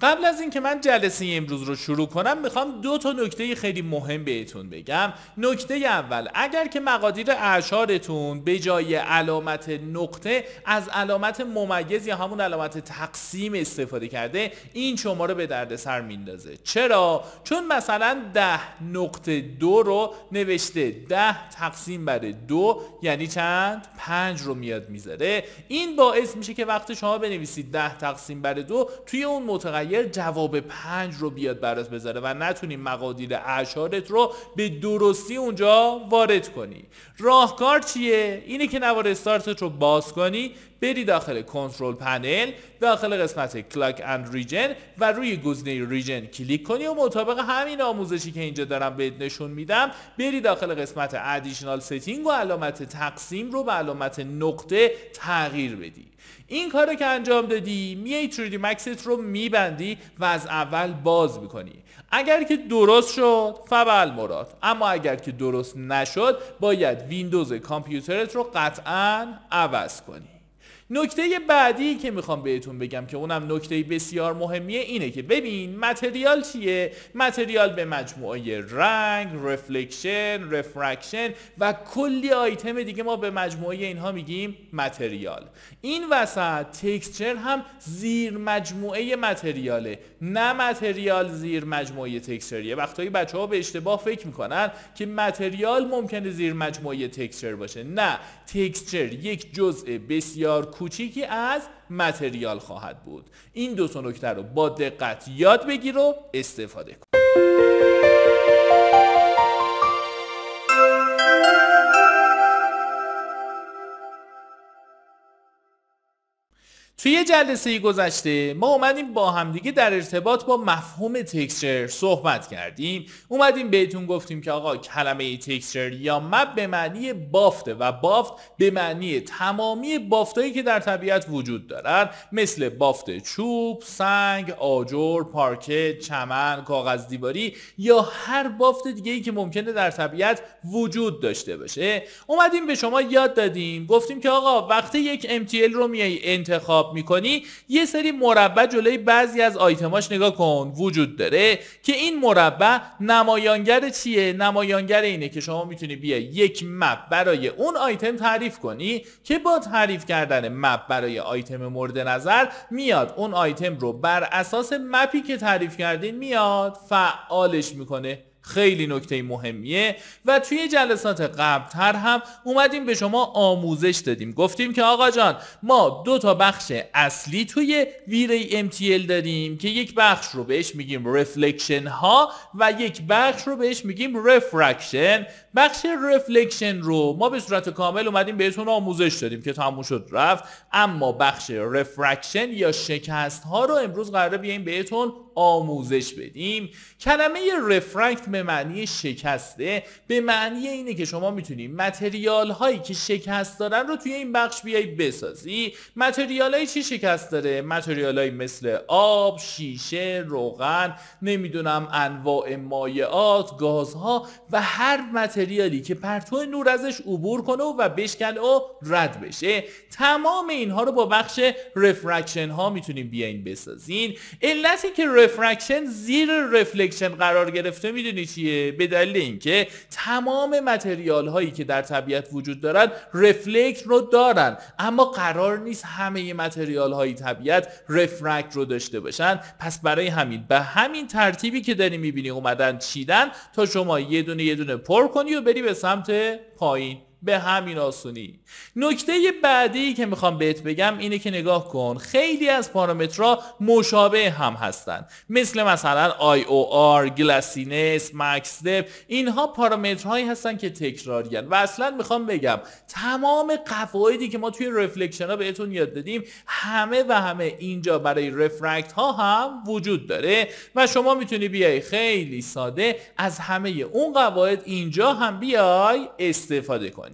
قبل از اینکه من جلسه امروز رو شروع کنم میخوام دو تا نکته خیلی مهم بهتون بگم نکته اول اگر که مقادیر اعشارتون به جای علامت نقطه از علامت ممیز یا همون علامت تقسیم استفاده کرده این شما رو به سر میندازه چرا چون مثلا ده نقطه دو رو نوشته ده تقسیم بر دو یعنی چند پنج رو میاد میذاره این باعث میشه که وقتی شما بنویسید ده تقسیم بر دو توی اون متغیر متغیر جواب پنج رو بیاد برات بذاره و نتونی مقادیر اشارت رو به درستی اونجا وارد کنی راهکار چیه اینه که نوار استارتت رو باز کنی بری داخل کنترل پنل داخل قسمت کلاک اند ریجن و روی گزینه ریجن کلیک کنی و مطابق همین آموزشی که اینجا دارم بهت نشون میدم بری داخل قسمت ادیشنال سیتینگ و علامت تقسیم رو به علامت نقطه تغییر بدی این کار رو که انجام دادی میای 3 رو میبندی و از اول باز میکنی اگر که درست شد فبل مراد اما اگر که درست نشد باید ویندوز کامپیوترت رو قطعا عوض کنی نکته بعدی که میخوام بهتون بگم که اونم نکته بسیار مهمیه اینه که ببین متریال چیه متریال به مجموعه رنگ رفلکشن رفرکشن و کلی آیتم دیگه ما به مجموعه اینها میگیم متریال این وسط تکسچر هم زیر مجموعه متریاله نه متریال زیر مجموعه تکسچریه وقتی بچه ها به اشتباه فکر میکنن که متریال ممکنه زیر مجموعه تکسچر باشه نه تکسچر یک جزء بسیار کوچیکی از متریال خواهد بود این دو تا نکته رو با دقت یاد بگیر و استفاده کن توی جلسه گذشته ما اومدیم با همدیگه در ارتباط با مفهوم تکسچر صحبت کردیم اومدیم بهتون گفتیم که آقا کلمه تکسچر یا مب به معنی بافته و بافت به معنی تمامی بافتهایی که در طبیعت وجود دارن مثل بافت چوب، سنگ، آجر، پارکت، چمن، کاغذ دیواری یا هر بافت دیگه ای که ممکنه در طبیعت وجود داشته باشه اومدیم به شما یاد دادیم گفتیم که آقا وقتی یک MTL رو میای انتخاب انتخاب میکنی یه سری مربع جلوی بعضی از آیتماش نگاه کن وجود داره که این مربع نمایانگر چیه نمایانگر اینه که شما میتونی بیا یک مپ برای اون آیتم تعریف کنی که با تعریف کردن مپ برای آیتم مورد نظر میاد اون آیتم رو بر اساس مپی که تعریف کردین میاد فعالش میکنه خیلی نکته مهمیه و توی جلسات قبلتر هم اومدیم به شما آموزش دادیم گفتیم که آقا جان ما دو تا بخش اصلی توی ویری MTL داریم که یک بخش رو بهش میگیم رفلکشن ها و یک بخش رو بهش میگیم رفرکشن بخش رفلکشن رو ما به صورت کامل اومدیم بهتون آموزش دادیم که تموم شد رفت اما بخش رفرکشن یا شکست ها رو امروز قراره بیایم بهتون آموزش بدیم کلمه رفرکت به معنی شکسته به معنی اینه که شما میتونید متریال هایی که شکست دارن رو توی این بخش بیای بسازی متریال هایی چی شکست داره متریال هایی مثل آب شیشه روغن نمیدونم انواع مایعات گازها و هر متریالی که پرتو نور ازش عبور کنه و بشکن و رد بشه تمام اینها رو با بخش رفرکشن ها میتونیم بیاین بسازین علتی که رفرکشن زیر رفلکشن قرار گرفته میدونی چیه به دلیل اینکه تمام متریال هایی که در طبیعت وجود دارن رفلکت رو دارن اما قرار نیست همه متریال های طبیعت رفرکت رو داشته باشن پس برای همین به همین ترتیبی که داری میبینی اومدن چیدن تا شما یه دونه یه دونه پر کنی و بری به سمت پایین به همین آسونی نکته بعدی که میخوام بهت بگم اینه که نگاه کن خیلی از پارامترها مشابه هم هستن مثل مثلا IOR، گلاسینس، دپ اینها پارامترهایی هستن که تکرارین. و اصلا میخوام بگم تمام قواعدی که ما توی رفلکشن ها بهتون یاد دادیم همه و همه اینجا برای رفرکت ها هم وجود داره و شما میتونی بیای خیلی ساده از همه اون قواعد اینجا هم بیای استفاده کنی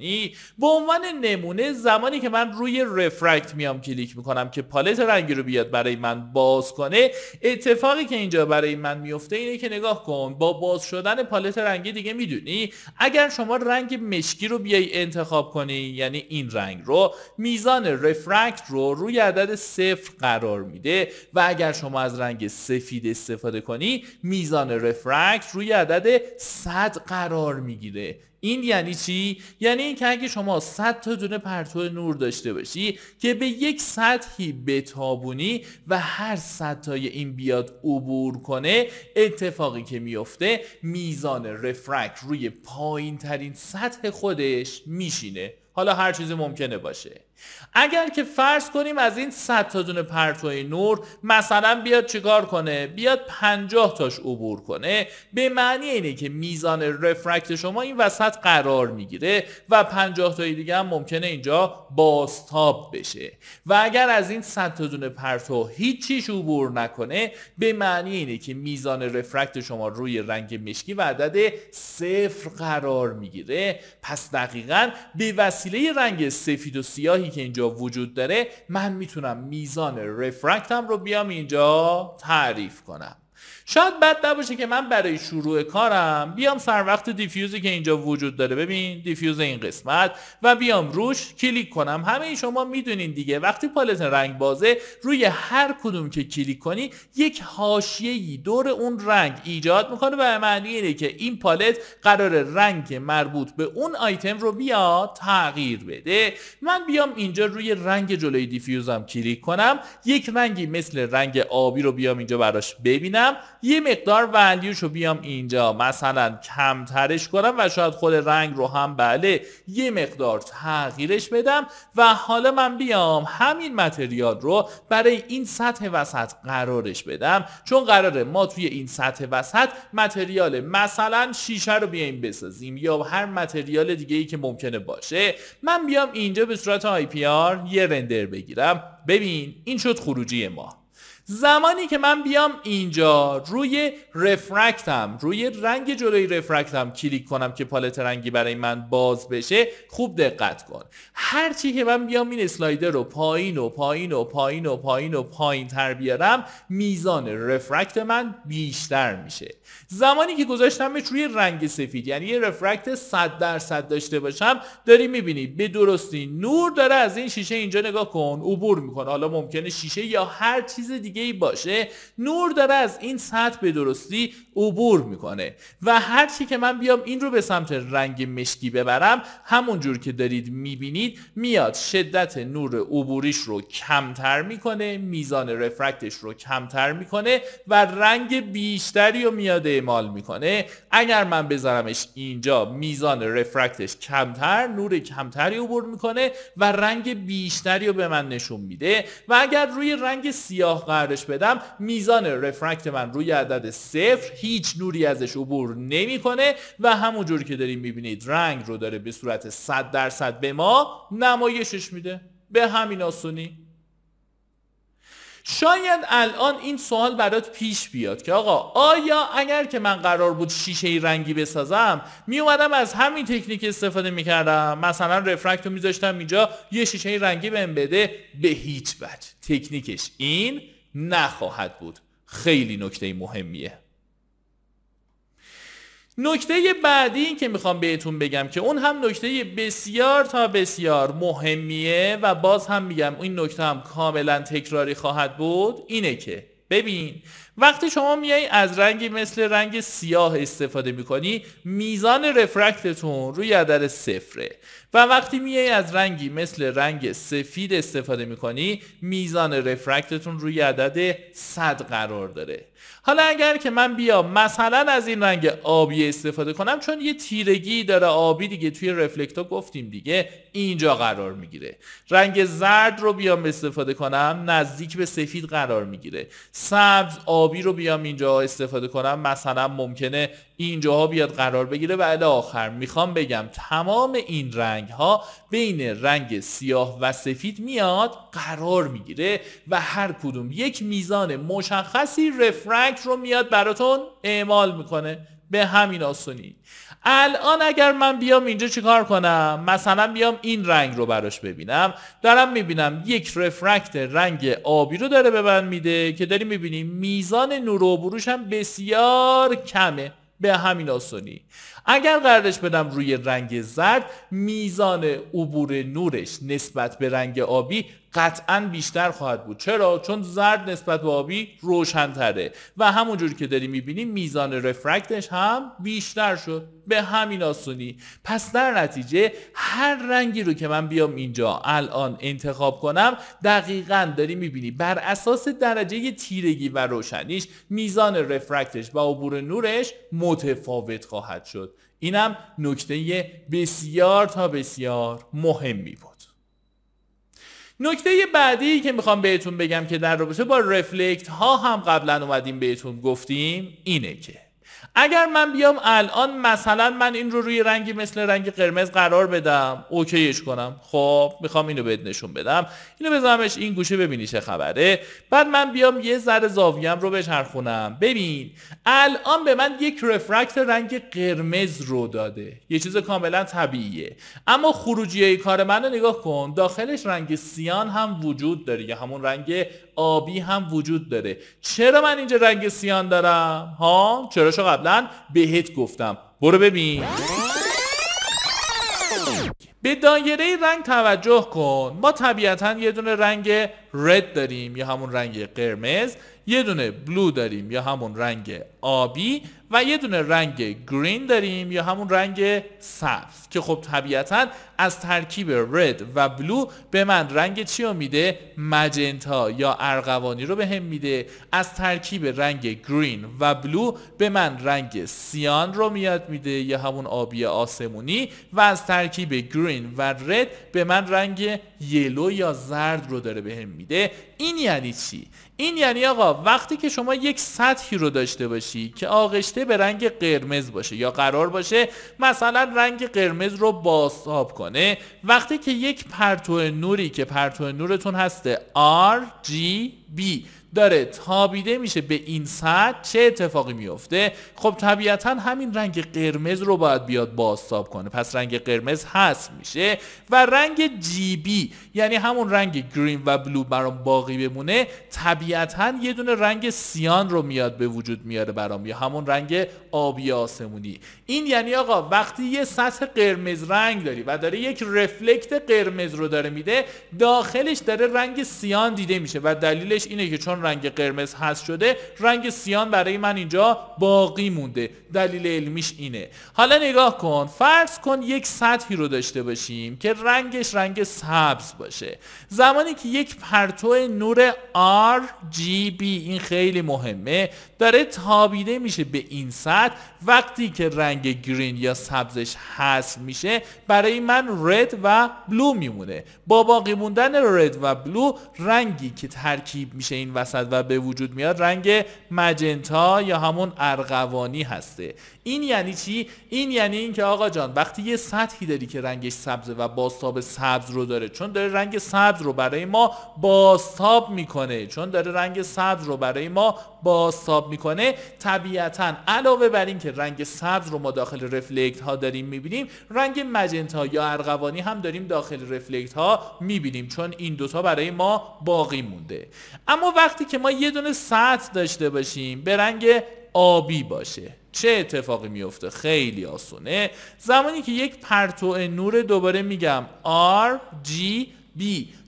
به عنوان نمونه زمانی که من روی رفرکت میام کلیک میکنم که پالت رنگی رو بیاد برای من باز کنه اتفاقی که اینجا برای من میفته اینه که نگاه کن با باز شدن پالت رنگی دیگه میدونی اگر شما رنگ مشکی رو بیای انتخاب کنی یعنی این رنگ رو میزان رفرکت رو روی عدد صفر قرار میده و اگر شما از رنگ سفید استفاده کنی میزان رفرکت روی عدد 100 قرار میگیره این یعنی چی یعنی اینکه اگه شما 100 تا دونه پرتو نور داشته باشی که به یک سطحی بتابونی و هر صد این بیاد عبور کنه اتفاقی که میفته میزان رفرکت روی پایین ترین سطح خودش میشینه حالا هر چیزی ممکنه باشه اگر که فرض کنیم از این 100 تا دونه پرتوی نور مثلا بیاد چیکار کنه بیاد 50 تاش عبور کنه به معنی اینه که میزان رفرکت شما این وسط قرار میگیره و 50 تای دیگه هم ممکنه اینجا باستاب بشه و اگر از این 100 تا دونه پرتو هیچیش عبور نکنه به معنی اینه که میزان رفرکت شما روی رنگ مشکی و عدد صفر قرار میگیره پس دقیقا به وسیله رنگ سفید و سیاه که اینجا وجود داره من میتونم میزان رفرکتم رو بیام اینجا تعریف کنم شاید بد نباشه که من برای شروع کارم بیام سر وقت دیفیوزی که اینجا وجود داره ببین دیفیوز این قسمت و بیام روش کلیک کنم همه شما میدونین دیگه وقتی پالت رنگ بازه روی هر کدوم که کلیک کنی یک حاشیه‌ای دور اون رنگ ایجاد میکنه و معنی اینه که این پالت قرار رنگ مربوط به اون آیتم رو بیا تغییر بده من بیام اینجا روی رنگ جلوی دیفیوزم کلیک کنم یک رنگی مثل رنگ آبی رو بیام اینجا براش ببینم یه مقدار ولیوش رو بیام اینجا مثلا کمترش کنم و شاید خود رنگ رو هم بله یه مقدار تغییرش بدم و حالا من بیام همین متریال رو برای این سطح وسط قرارش بدم چون قراره ما توی این سطح وسط متریال مثلا شیشه رو بیایم بسازیم یا هر متریال دیگه ای که ممکنه باشه من بیام اینجا به صورت آی پی آر یه رندر بگیرم ببین این شد خروجی ما زمانی که من بیام اینجا روی رفرکتم روی رنگ جلوی رفرکتم کلیک کنم که پالت رنگی برای من باز بشه خوب دقت کن هرچی که من بیام این اسلایدر رو پایین و پایین و پایین و پایین و پایین تر بیارم میزان رفرکت من بیشتر میشه زمانی که گذاشتمش روی رنگ سفید یعنی یه رفرکت 100 درصد داشته باشم داری میبینی به درستی نور داره از این شیشه اینجا نگاه کن عبور میکنه حالا ممکنه شیشه یا هر چیز دیگه باشه نور داره از این سطح به درستی عبور میکنه و هرچی که من بیام این رو به سمت رنگ مشکی ببرم همونجور که دارید میبینید میاد شدت نور عبوریش رو کمتر میکنه میزان رفرکتش رو کمتر میکنه و رنگ بیشتری رو میاد اعمال میکنه اگر من بذارمش اینجا میزان رفرکتش کمتر نور کمتری عبور میکنه و رنگ بیشتری رو به من نشون میده و اگر روی رنگ سیاه بدم میزان رفرکت من روی عدد صفر هیچ نوری ازش عبور نمیکنه و همونجور که داریم میبینید رنگ رو داره به صورت 100 درصد به ما نمایشش میده به همین آسونی شاید الان این سوال برات پیش بیاد که آقا آیا اگر که من قرار بود شیشه رنگی بسازم می اومدم از همین تکنیک استفاده میکردم مثلا رفرکت رو میذاشتم اینجا یه شیشه رنگی بهم بده به هیچ وجه تکنیکش این نخواهد بود خیلی نکته مهمیه نکته بعدی این که میخوام بهتون بگم که اون هم نکته بسیار تا بسیار مهمیه و باز هم میگم این نکته هم کاملا تکراری خواهد بود اینه که ببین وقتی شما میای از رنگی مثل رنگ سیاه استفاده میکنی میزان رفرکتتون روی عدد صفره و وقتی میای از رنگی مثل رنگ سفید استفاده میکنی میزان رفرکتتون روی عدد 100 قرار داره حالا اگر که من بیام مثلا از این رنگ آبی استفاده کنم چون یه تیرگی داره آبی دیگه توی رفلکتا گفتیم دیگه اینجا قرار میگیره رنگ زرد رو بیام استفاده کنم نزدیک به سفید قرار میگیره سبز آبی رو بیام اینجا استفاده کنم مثلا ممکنه اینجاها بیاد قرار بگیره و الی آخر میخوام بگم تمام این رنگ ها بین رنگ سیاه و سفید میاد قرار میگیره و هر کدوم یک میزان مشخصی رنگ رو میاد براتون اعمال میکنه به همین آسونی الان اگر من بیام اینجا چیکار کنم مثلا بیام این رنگ رو براش ببینم دارم میبینم یک رفرکت رنگ آبی رو داره به من میده که داری میبینیم میزان نور و هم بسیار کمه به همین آسونی. اگر قرارش بدم روی رنگ زرد میزان عبور نورش نسبت به رنگ آبی قطعا بیشتر خواهد بود چرا چون زرد نسبت به آبی روشنتره و همونجور که داری میبینی میزان رفرکتش هم بیشتر شد به همین آسونی پس در نتیجه هر رنگی رو که من بیام اینجا الان انتخاب کنم دقیقا داری میبینی بر اساس درجه تیرگی و روشنیش میزان رفرکتش و عبور نورش متفاوت خواهد شد اینم نکته بسیار تا بسیار مهمی بود نکته بعدی که میخوام بهتون بگم که در رابطه با رفلکت ها هم قبلا اومدیم بهتون گفتیم اینه که اگر من بیام الان مثلا من این رو روی رنگی مثل رنگ قرمز قرار بدم اوکیش کنم خب میخوام اینو بهت نشون بدم اینو بزنمش این گوشه ببینی چه خبره بعد من بیام یه ذره زاویم رو بچرخونم ببین الان به من یک رفرکت رنگ قرمز رو داده یه چیز کاملا طبیعیه اما خروجی کار منو نگاه کن داخلش رنگ سیان هم وجود داره یا همون رنگ آبی هم وجود داره چرا من اینجا رنگ سیان دارم ها چرا شو قبلا بهت گفتم برو ببین به دایره رنگ توجه کن ما طبیعتا یه دونه رنگ رد داریم یا همون رنگ قرمز یه دونه بلو داریم یا همون رنگ آبی و یه دونه رنگ گرین داریم یا همون رنگ سبز که خب طبیعتا از ترکیب رد و بلو به من رنگ چی رو میده مجنتا یا ارغوانی رو به هم میده از ترکیب رنگ گرین و بلو به من رنگ سیان رو میاد میده یا همون آبی آسمونی و از ترکیب گرین و رد به من رنگ یلو یا زرد رو داره به هم میده این یعنی چی این یعنی آقا وقتی که شما یک سطحی رو داشته باشی که آغشته به رنگ قرمز باشه یا قرار باشه مثلا رنگ قرمز رو بازتاب کنه وقتی که یک پرتو نوری که پرتو نورتون هسته R G B داره تابیده میشه به این سطح چه اتفاقی میفته خب طبیعتا همین رنگ قرمز رو باید بیاد بازتاب کنه پس رنگ قرمز هست میشه و رنگ جیبی یعنی همون رنگ گرین و بلو برام باقی بمونه طبیعتا یه دونه رنگ سیان رو میاد به وجود میاره برام یا همون رنگ آبی آسمونی این یعنی آقا وقتی یه سطح قرمز رنگ داری و داره یک رفلکت قرمز رو داره میده داخلش داره رنگ سیان دیده میشه و دلیلش اینه که چون رنگ قرمز هست شده رنگ سیان برای من اینجا باقی مونده دلیل علمیش اینه حالا نگاه کن فرض کن یک سطحی رو داشته باشیم که رنگش رنگ سبز باشه زمانی که یک پرتو نور RGB این خیلی مهمه داره تابیده میشه به این سطح وقتی که رنگ گرین یا سبزش حذف میشه برای من رد و بلو میمونه با باقی موندن رد و بلو رنگی که ترکیب میشه این وسط و به وجود میاد رنگ مجنتا یا همون ارغوانی هسته این یعنی چی این یعنی اینکه آقا جان وقتی یه سطحی داری که رنگش سبز و باستاب سبز رو داره چون داره رنگ سبز رو برای ما باستاب میکنه چون داره رنگ سبز رو برای ما باستاب میکنه طبیعتا علاوه بر اینکه رنگ سبز رو ما داخل رفلکت ها داریم میبینیم رنگ مجنتا یا ارغوانی هم داریم داخل رفلکت ها میبینیم چون این دوتا برای ما باقی مونده اما وقتی که ما یه دونه سطح داشته باشیم به رنگ آبی باشه چه اتفاقی میفته خیلی آسونه زمانی که یک پرتو نور دوباره میگم R G B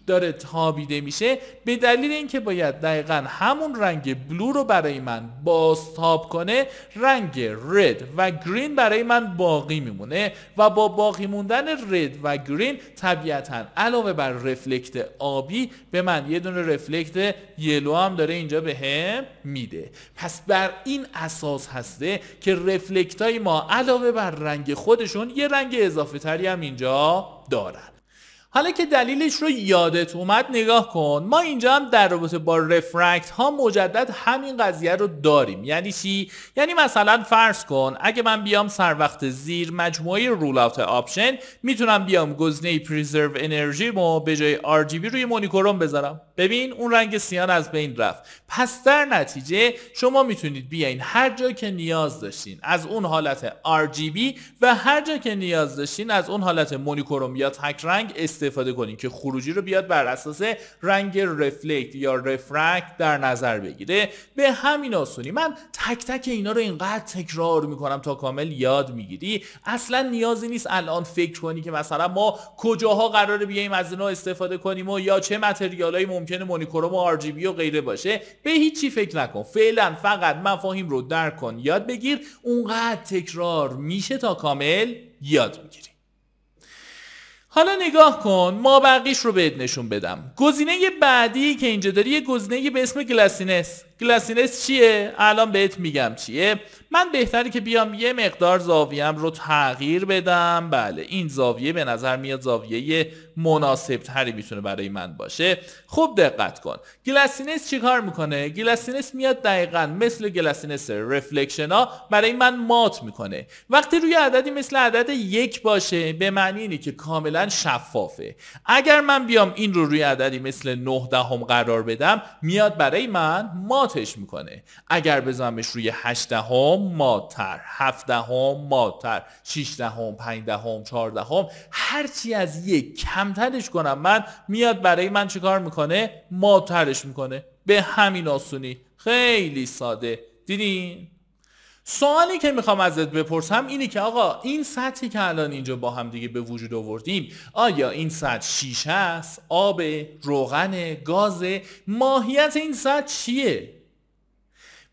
داره تابیده میشه به دلیل اینکه باید دقیقا همون رنگ بلو رو برای من بازتاب کنه رنگ رد و گرین برای من باقی میمونه و با باقی موندن رد و گرین طبیعتا علاوه بر رفلکت آبی به من یه دونه رفلکت یلو هم داره اینجا به هم میده پس بر این اساس هسته که رفلکت های ما علاوه بر رنگ خودشون یه رنگ اضافه تری هم اینجا دارن حالا که دلیلش رو یادت اومد نگاه کن ما اینجا هم در رابطه با رفرکت ها مجدد همین قضیه رو داریم یعنی چی یعنی مثلا فرض کن اگه من بیام سر وقت زیر مجموعه رول اوت آپشن میتونم بیام گزینه پریزرو انرژی رو به جای RGB روی مونیکروم بذارم ببین اون رنگ سیان از بین رفت پس در نتیجه شما میتونید بیاین هر جا که نیاز داشتین از اون حالت RGB و هر جا که نیاز داشتین از اون حالت مونیکروم یا تک رنگ است استفاده که خروجی رو بیاد بر اساس رنگ رفلکت یا رفرکت در نظر بگیره به همین آسونی من تک تک اینا رو اینقدر تکرار میکنم تا کامل یاد میگیری اصلا نیازی نیست الان فکر کنی که مثلا ما کجاها قرار بیایم از اینا استفاده کنیم و یا چه متریالایی ممکنه مونیکروم و آر و غیره باشه به هیچی فکر نکن فعلا فقط مفاهیم رو درک کن یاد بگیر اونقدر تکرار میشه تا کامل یاد بگیری حالا نگاه کن ما بقیش رو بهت نشون بدم گزینه بعدی که اینجا داری یه گزینه به اسم گلاسینس گلاسینس چیه الان بهت میگم چیه من بهتره که بیام یه مقدار زاویم رو تغییر بدم بله این زاویه به نظر میاد زاویه مناسب تری میتونه برای من باشه خوب دقت کن گلاسینس چیکار میکنه گلاسینس میاد دقیقا مثل گلاسینس رفلکشن ها برای من مات میکنه وقتی روی عددی مثل عدد یک باشه به معنی اینه که کاملا شفافه اگر من بیام این رو روی عددی مثل 9 دهم قرار بدم میاد برای من مات ماتش میکنه اگر بزنمش روی 8 دهم ماتر هفدهم ماتر 6 دهم 5 دهم از یک کمترش کنم من میاد برای من چیکار میکنه ماترش میکنه به همین آسونی خیلی ساده دیدین سوالی که میخوام ازت بپرسم اینه که آقا این سطحی که الان اینجا با هم دیگه به وجود آوردیم آیا این سطح شیشه است آب روغن گاز ماهیت این سطح چیه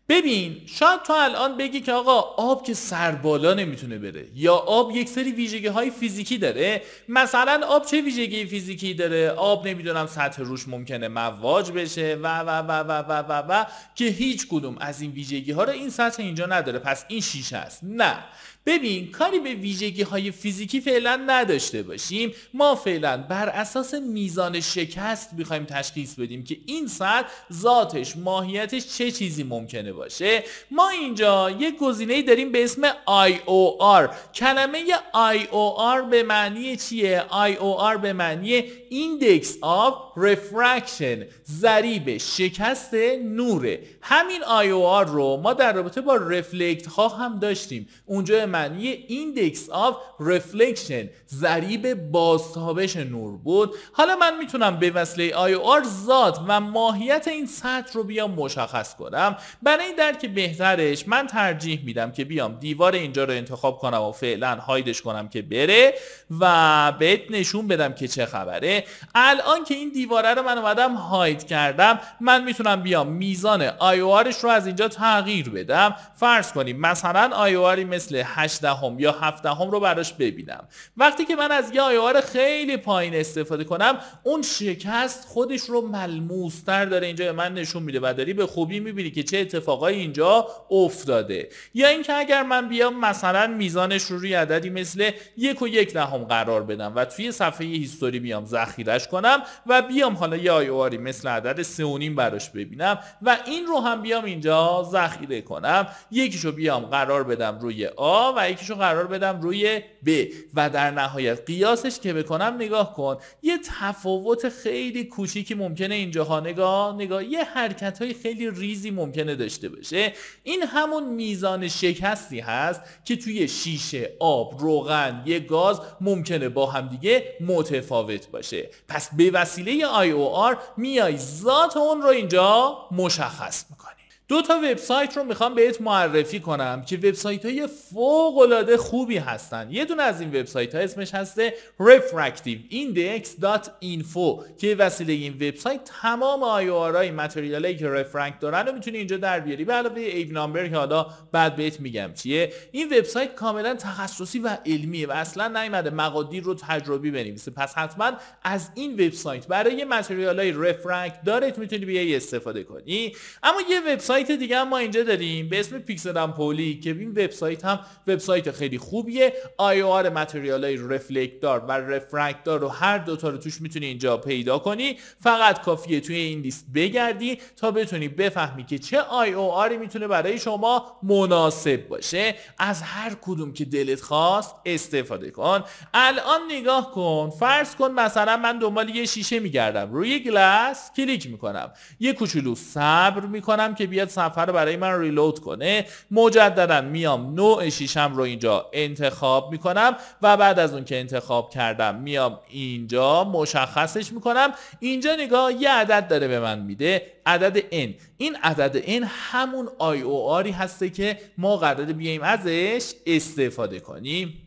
ببین شاید تو الان بگی که آقا آب که سر بالا نمیتونه بره یا آب یک سری ویژگی های فیزیکی داره مثلا آب چه ویژگی فیزیکی داره آب نمیدونم سطح روش ممکنه مواج بشه و و و و و و و, که هیچ کدوم از این ویژگی ها رو این سطح اینجا نداره پس این شیشه است نه ببین کاری به ویژگی های فیزیکی فعلا نداشته باشیم ما فعلا بر اساس میزان شکست میخوایم تشخیص بدیم که این سطح ذاتش ماهیتش چه چیزی ممکنه باشه ما اینجا یه گزینه داریم به اسم IOR کلمه IOR به معنی چیه؟ IOR به معنی ایندکس of رفرکشن ضریب شکست نوره همین IOR رو ما در رابطه با رفلکت ها هم داشتیم اونجا معنی ایندکس of رفلکشن ضریب بازتابش نور بود حالا من میتونم به وسیله IOR ذات و ماهیت این سطح رو بیام مشخص کنم برای در که بهترش من ترجیح میدم که بیام دیوار اینجا رو انتخاب کنم و فعلا هایدش کنم که بره و بهت نشون بدم که چه خبره الان که این دیواره رو من اومدم هاید کردم من میتونم بیام میزان آیوارش رو از اینجا تغییر بدم فرض کنیم مثلا آیواری مثل 8 هم یا 7 هم رو براش ببینم وقتی که من از یه آیوار خیلی پایین استفاده کنم اون شکست خودش رو ملموستر داره اینجا من نشون میده و داری به خوبی میبینی که چه اتفاق اتفاقای اینجا افتاده یا اینکه اگر من بیام مثلا میزانش رو روی عددی مثل یک و یک دهم قرار بدم و توی صفحه هیستوری بیام ذخیرش کنم و بیام حالا یه آیواری مثل عدد نیم براش ببینم و این رو هم بیام اینجا ذخیره کنم یکیشو بیام قرار بدم روی آ و یکیشو قرار بدم روی ب و در نهایت قیاسش که بکنم نگاه کن یه تفاوت خیلی کوچیکی ممکنه ها نگاه نگاه یه حرکت های خیلی ریزی ممکنه داشته داشته باشه این همون میزان شکستی هست که توی شیشه آب روغن یه گاز ممکنه با همدیگه متفاوت باشه پس به وسیله IOR میای ذات اون رو اینجا مشخص میکنی دو تا وبسایت رو میخوام بهت معرفی کنم که وبسایت های فوق العاده خوبی هستن یه دونه از این وبسایت ها اسمش هسته refractiveindex.info که وسیله این وبسایت تمام آی آر متریالایی که رفرنک دارن رو میتونی اینجا در بیاری به علاوه ایو نامبر که حالا بعد بهت میگم چیه این وبسایت کاملا تخصصی و علمیه و اصلا نیومده مقادیر رو تجربی بنویسه پس حتما از این وبسایت برای متریالای رفرنک دارت میتونی بیای استفاده کنی اما یه وبسایت وبسایت دیگه هم ما اینجا داریم به اسم پیکسل پولی که این وبسایت هم وبسایت خیلی خوبیه آی او آر های دار و دار رو هر دوتا رو توش میتونی اینجا پیدا کنی فقط کافیه توی این لیست بگردی تا بتونی بفهمی که چه آی او میتونه برای شما مناسب باشه از هر کدوم که دلت خواست استفاده کن الان نگاه کن فرض کن مثلا من دنبال یه شیشه میگردم روی گلاس کلیک میکنم یه کوچولو صبر میکنم که بیا بیاد صفحه رو برای من ریلود کنه مجددا میام نوع شیشم رو اینجا انتخاب میکنم و بعد از اون که انتخاب کردم میام اینجا مشخصش میکنم اینجا نگاه یه عدد داره به من میده عدد n این عدد n همون IOR هسته که ما قراره بیایم ازش استفاده کنیم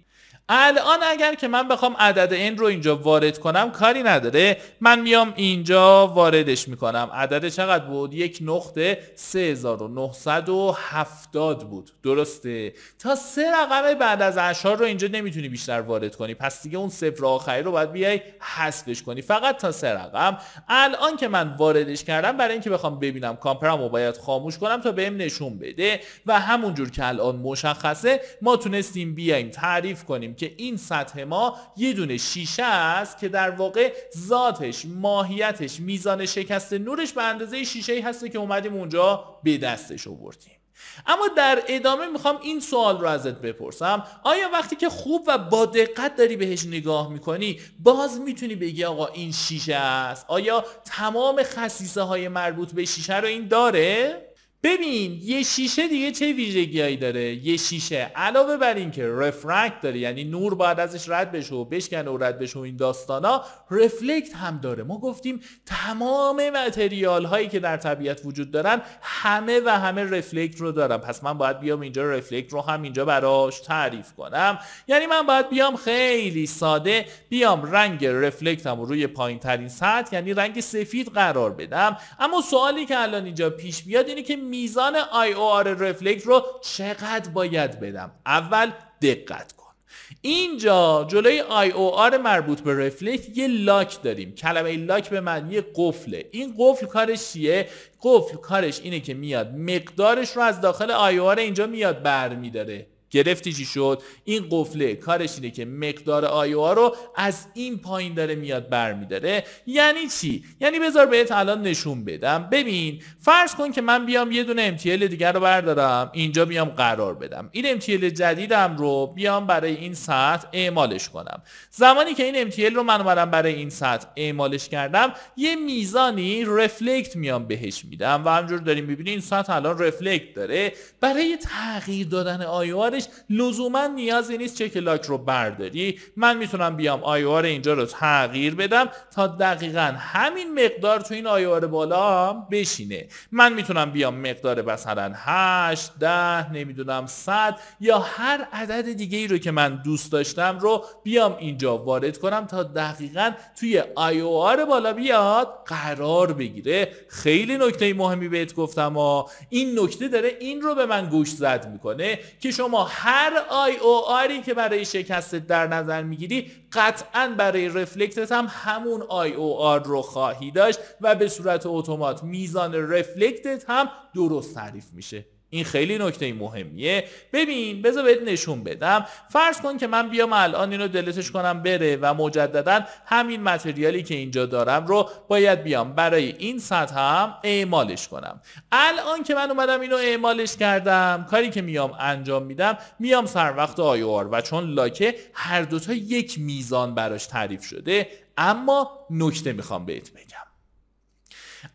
الان اگر که من بخوام عدد این رو اینجا وارد کنم کاری نداره من میام اینجا واردش میکنم عدد چقدر بود یک نقطه 3970 بود درسته تا سه رقم بعد از اشار رو اینجا نمیتونی بیشتر وارد کنی پس دیگه اون صفر آخری رو باید بیای حذفش کنی فقط تا سه رقم الان که من واردش کردم برای اینکه بخوام ببینم کامپرم رو باید خاموش کنم تا بهم نشون بده و همونجور که الان مشخصه ما تونستیم بیایم تعریف کنیم که این سطح ما یه دونه شیشه است که در واقع ذاتش ماهیتش میزان شکست نورش به اندازه شیشه ای هسته که اومدیم اونجا به دستش آوردیم اما در ادامه میخوام این سوال رو ازت بپرسم آیا وقتی که خوب و با دقت داری بهش نگاه میکنی باز میتونی بگی آقا این شیشه است آیا تمام خصیصه های مربوط به شیشه رو این داره؟ ببین یه شیشه دیگه چه ویژگیهایی داره یه شیشه علاوه بر اینکه رفرکت داره یعنی نور باید ازش رد بشه و بشکنه و رد بشه و این ها رفلکت هم داره ما گفتیم تمام متریال هایی که در طبیعت وجود دارن همه و همه رفلکت رو دارن پس من باید بیام اینجا رفلکت رو هم اینجا براش تعریف کنم یعنی من باید بیام خیلی ساده بیام رنگ رفلکتم رو روی پایین ترین سطح یعنی رنگ سفید قرار بدم اما سوالی که الان اینجا پیش بیاد اینه که میزان آی او رفلکت رو چقدر باید بدم اول دقت کن اینجا جلوی آی مربوط به رفلکت یه لاک داریم کلمه لاک به معنی قفله این قفل کارش چیه قفل کارش اینه که میاد مقدارش رو از داخل آی اینجا میاد برمیداره گرفتی چی شد این قفله کارش اینه که مقدار آیوارو رو از این پایین داره میاد برمیداره یعنی چی یعنی بذار بهت الان نشون بدم ببین فرض کن که من بیام یه دونه امتیل دیگر رو بردارم اینجا بیام قرار بدم این امتیل جدیدم رو بیام برای این ساعت اعمالش کنم زمانی که این امتیل رو من اومدم برای این ساعت اعمالش کردم یه میزانی رفلکت میام بهش میدم و همجور داریم میبینی این الان رفلکت داره برای تغییر دادن آیوار. لزوما نیازی نیست چک لاک رو برداری من میتونم بیام آیوار اینجا رو تغییر بدم تا دقیقا همین مقدار تو این آیوار بالا بشینه من میتونم بیام مقدار مثلا 8 ده نمیدونم 100 یا هر عدد دیگه ای رو که من دوست داشتم رو بیام اینجا وارد کنم تا دقیقا توی آیوار بالا بیاد قرار بگیره خیلی نکته مهمی بهت گفتم و این نکته داره این رو به من گوش زد میکنه که شما هر آی او آری که برای شکستت در نظر میگیری قطعا برای رفلکتت هم همون آی او آر رو خواهی داشت و به صورت اتومات میزان رفلکتت هم درست تعریف میشه این خیلی نکته مهمیه ببین بذار بهت نشون بدم فرض کن که من بیام الان اینو دلتش کنم بره و مجددا همین متریالی که اینجا دارم رو باید بیام برای این سطح هم اعمالش کنم الان که من اومدم اینو اعمالش کردم کاری که میام انجام میدم میام سر وقت آیوار و چون لاکه هر دوتا یک میزان براش تعریف شده اما نکته میخوام بهت بگم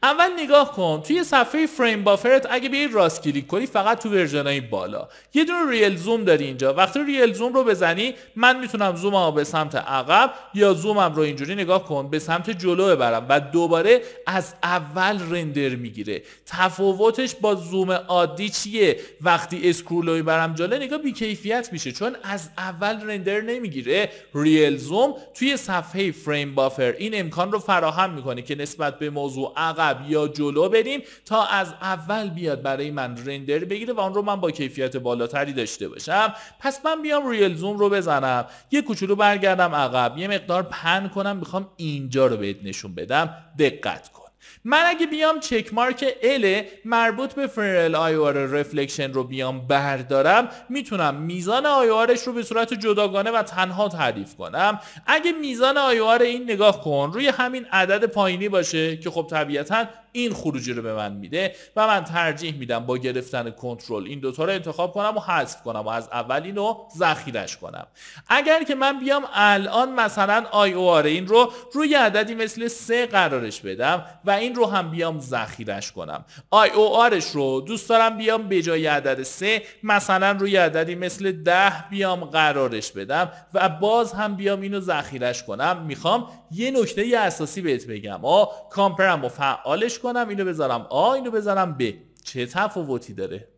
اول نگاه کن توی صفحه فریم بافرت اگه بیای راست کلیک کنی فقط تو ورژنای بالا یه دونه ریل زوم داری اینجا وقتی ریل زوم رو بزنی من میتونم زومم به سمت عقب یا زومم رو اینجوری نگاه کن به سمت جلو ببرم و دوباره از اول رندر میگیره تفاوتش با زوم عادی چیه وقتی اسکرول رو میبرم جلو نگاه کیفیت میشه چون از اول رندر نمیگیره ریل زوم توی صفحه فریم بافر این امکان رو فراهم میکنه که نسبت به موضوع عقب عقب یا جلو بریم تا از اول بیاد برای من رندر بگیره و اون رو من با کیفیت بالاتری داشته باشم پس من بیام ریل زوم رو بزنم یه کوچولو برگردم عقب یه مقدار پن کنم میخوام اینجا رو بهت نشون بدم دقت کن من اگه بیام چک مارک ال مربوط به فرنل آیوار رفلکشن رو بیام بردارم میتونم میزان آیوارش رو به صورت جداگانه و تنها تعریف کنم اگه میزان آیوار این نگاه کن روی همین عدد پایینی باشه که خب طبیعتا این خروجی رو به من میده و من ترجیح میدم با گرفتن کنترل این دوتا رو انتخاب کنم و حذف کنم و از اول رو ذخیرش کنم اگر که من بیام الان مثلا آی او این رو روی عددی مثل سه قرارش بدم و این رو هم بیام ذخیرش کنم آی او آرش رو دوست دارم بیام به جای عدد سه مثلا روی عددی مثل ده بیام قرارش بدم و باز هم بیام اینو ذخیرش کنم میخوام یه نکته اساسی بهت بگم آ کامپرم رو فعالش کنم اینو بذارم آ اینو بذارم به چه تفاوتی داره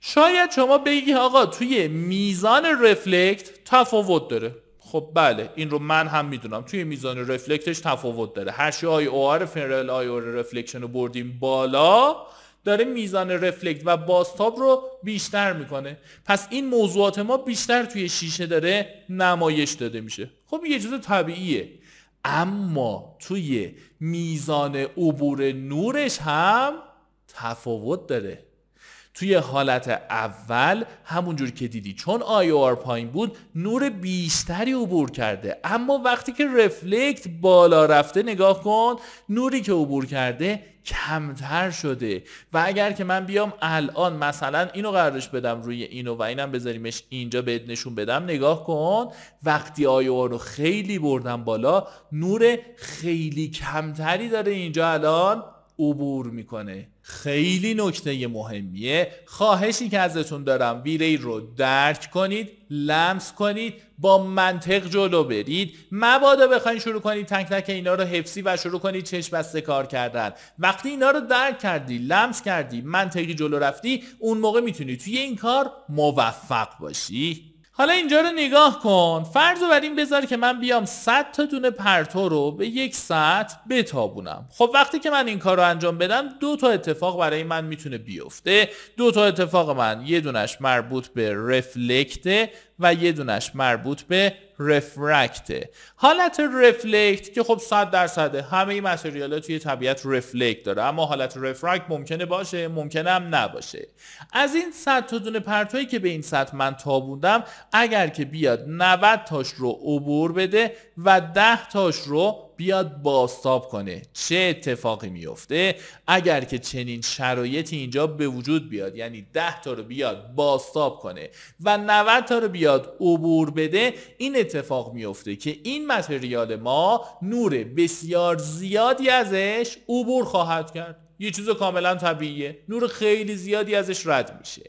شاید شما بگی آقا توی میزان رفلکت تفاوت داره خب بله این رو من هم میدونم توی میزان رفلکتش تفاوت داره هر آی او آر آی رفلکشن رو بردیم بالا داره میزان رفلکت و باستاب رو بیشتر میکنه پس این موضوعات ما بیشتر توی شیشه داره نمایش داده میشه خب یه جزء طبیعیه اما توی میزان عبور نورش هم تفاوت داره توی حالت اول همونجور که دیدی چون آی آر پایین بود نور بیشتری عبور کرده اما وقتی که رفلکت بالا رفته نگاه کن نوری که عبور کرده کمتر شده و اگر که من بیام الان مثلا اینو قرارش بدم روی اینو و اینم بذاریمش اینجا بهت نشون بدم نگاه کن وقتی آی رو خیلی بردم بالا نور خیلی کمتری داره اینجا الان عبور میکنه خیلی نکته مهمیه خواهشی که ازتون دارم ویری رو درک کنید لمس کنید با منطق جلو برید مبادا بخواین شروع کنید تک تک اینا رو حفظی و شروع کنید چشم بسته کار کردن وقتی اینا رو درک کردی لمس کردی منطقی جلو رفتی اون موقع میتونی توی این کار موفق باشی حالا اینجا رو نگاه کن فرض رو بر این بذار که من بیام 100 تا دونه پرتو رو به یک ساعت بتابونم خب وقتی که من این کار رو انجام بدم دو تا اتفاق برای من میتونه بیفته دو تا اتفاق من یه دونش مربوط به رفلکته و یه دونش مربوط به رفرکته حالت رفلکت که خب 100 درصد همه این ها توی طبیعت رفلکت داره اما حالت رفرکت ممکنه باشه ممکنه هم نباشه از این 100 تا دونه پرتویی که به این سطح من تابوندم اگر که بیاد 90 تاش رو عبور بده و 10 تاش رو بیاد باستاب کنه چه اتفاقی میفته اگر که چنین شرایطی اینجا به وجود بیاد یعنی ده تا رو بیاد باستاب کنه و 90 تا رو بیاد عبور بده این اتفاق میفته که این متریال ما نور بسیار زیادی ازش عبور خواهد کرد یه چیز کاملا طبیعیه نور خیلی زیادی ازش رد میشه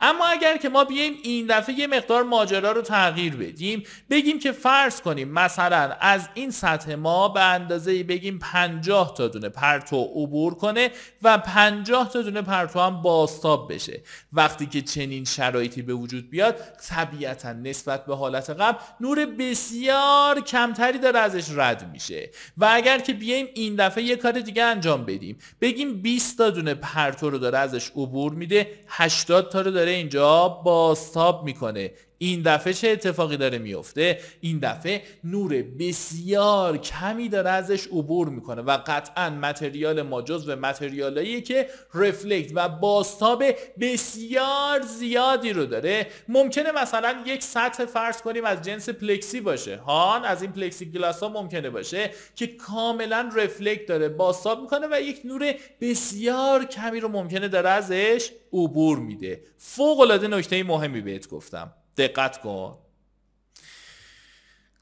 اما اگر که ما بیایم این دفعه یه مقدار ماجرا رو تغییر بدیم بگیم که فرض کنیم مثلا از این سطح ما به اندازه بگیم 50 تا دونه پرتو عبور کنه و 50 تا دونه پرتو هم باستاب بشه وقتی که چنین شرایطی به وجود بیاد طبیعتا نسبت به حالت قبل نور بسیار کمتری داره ازش رد میشه و اگر که بیایم این دفعه یه کار دیگه انجام بدیم بگیم 20 تا دونه پرتو رو داره ازش عبور میده 80 تا رو داره اینجا باستاب میکنه این دفعه چه اتفاقی داره میفته این دفعه نور بسیار کمی داره ازش عبور میکنه و قطعا متریال ما جزو متریالایی که رفلکت و باستاب بسیار زیادی رو داره ممکنه مثلا یک سطح فرض کنیم از جنس پلکسی باشه هان از این پلکسی گلاس ها ممکنه باشه که کاملا رفلکت داره باستاب میکنه و یک نور بسیار کمی رو ممکنه داره ازش عبور میده فوق العاده نکته مهمی بهت گفتم دقت کن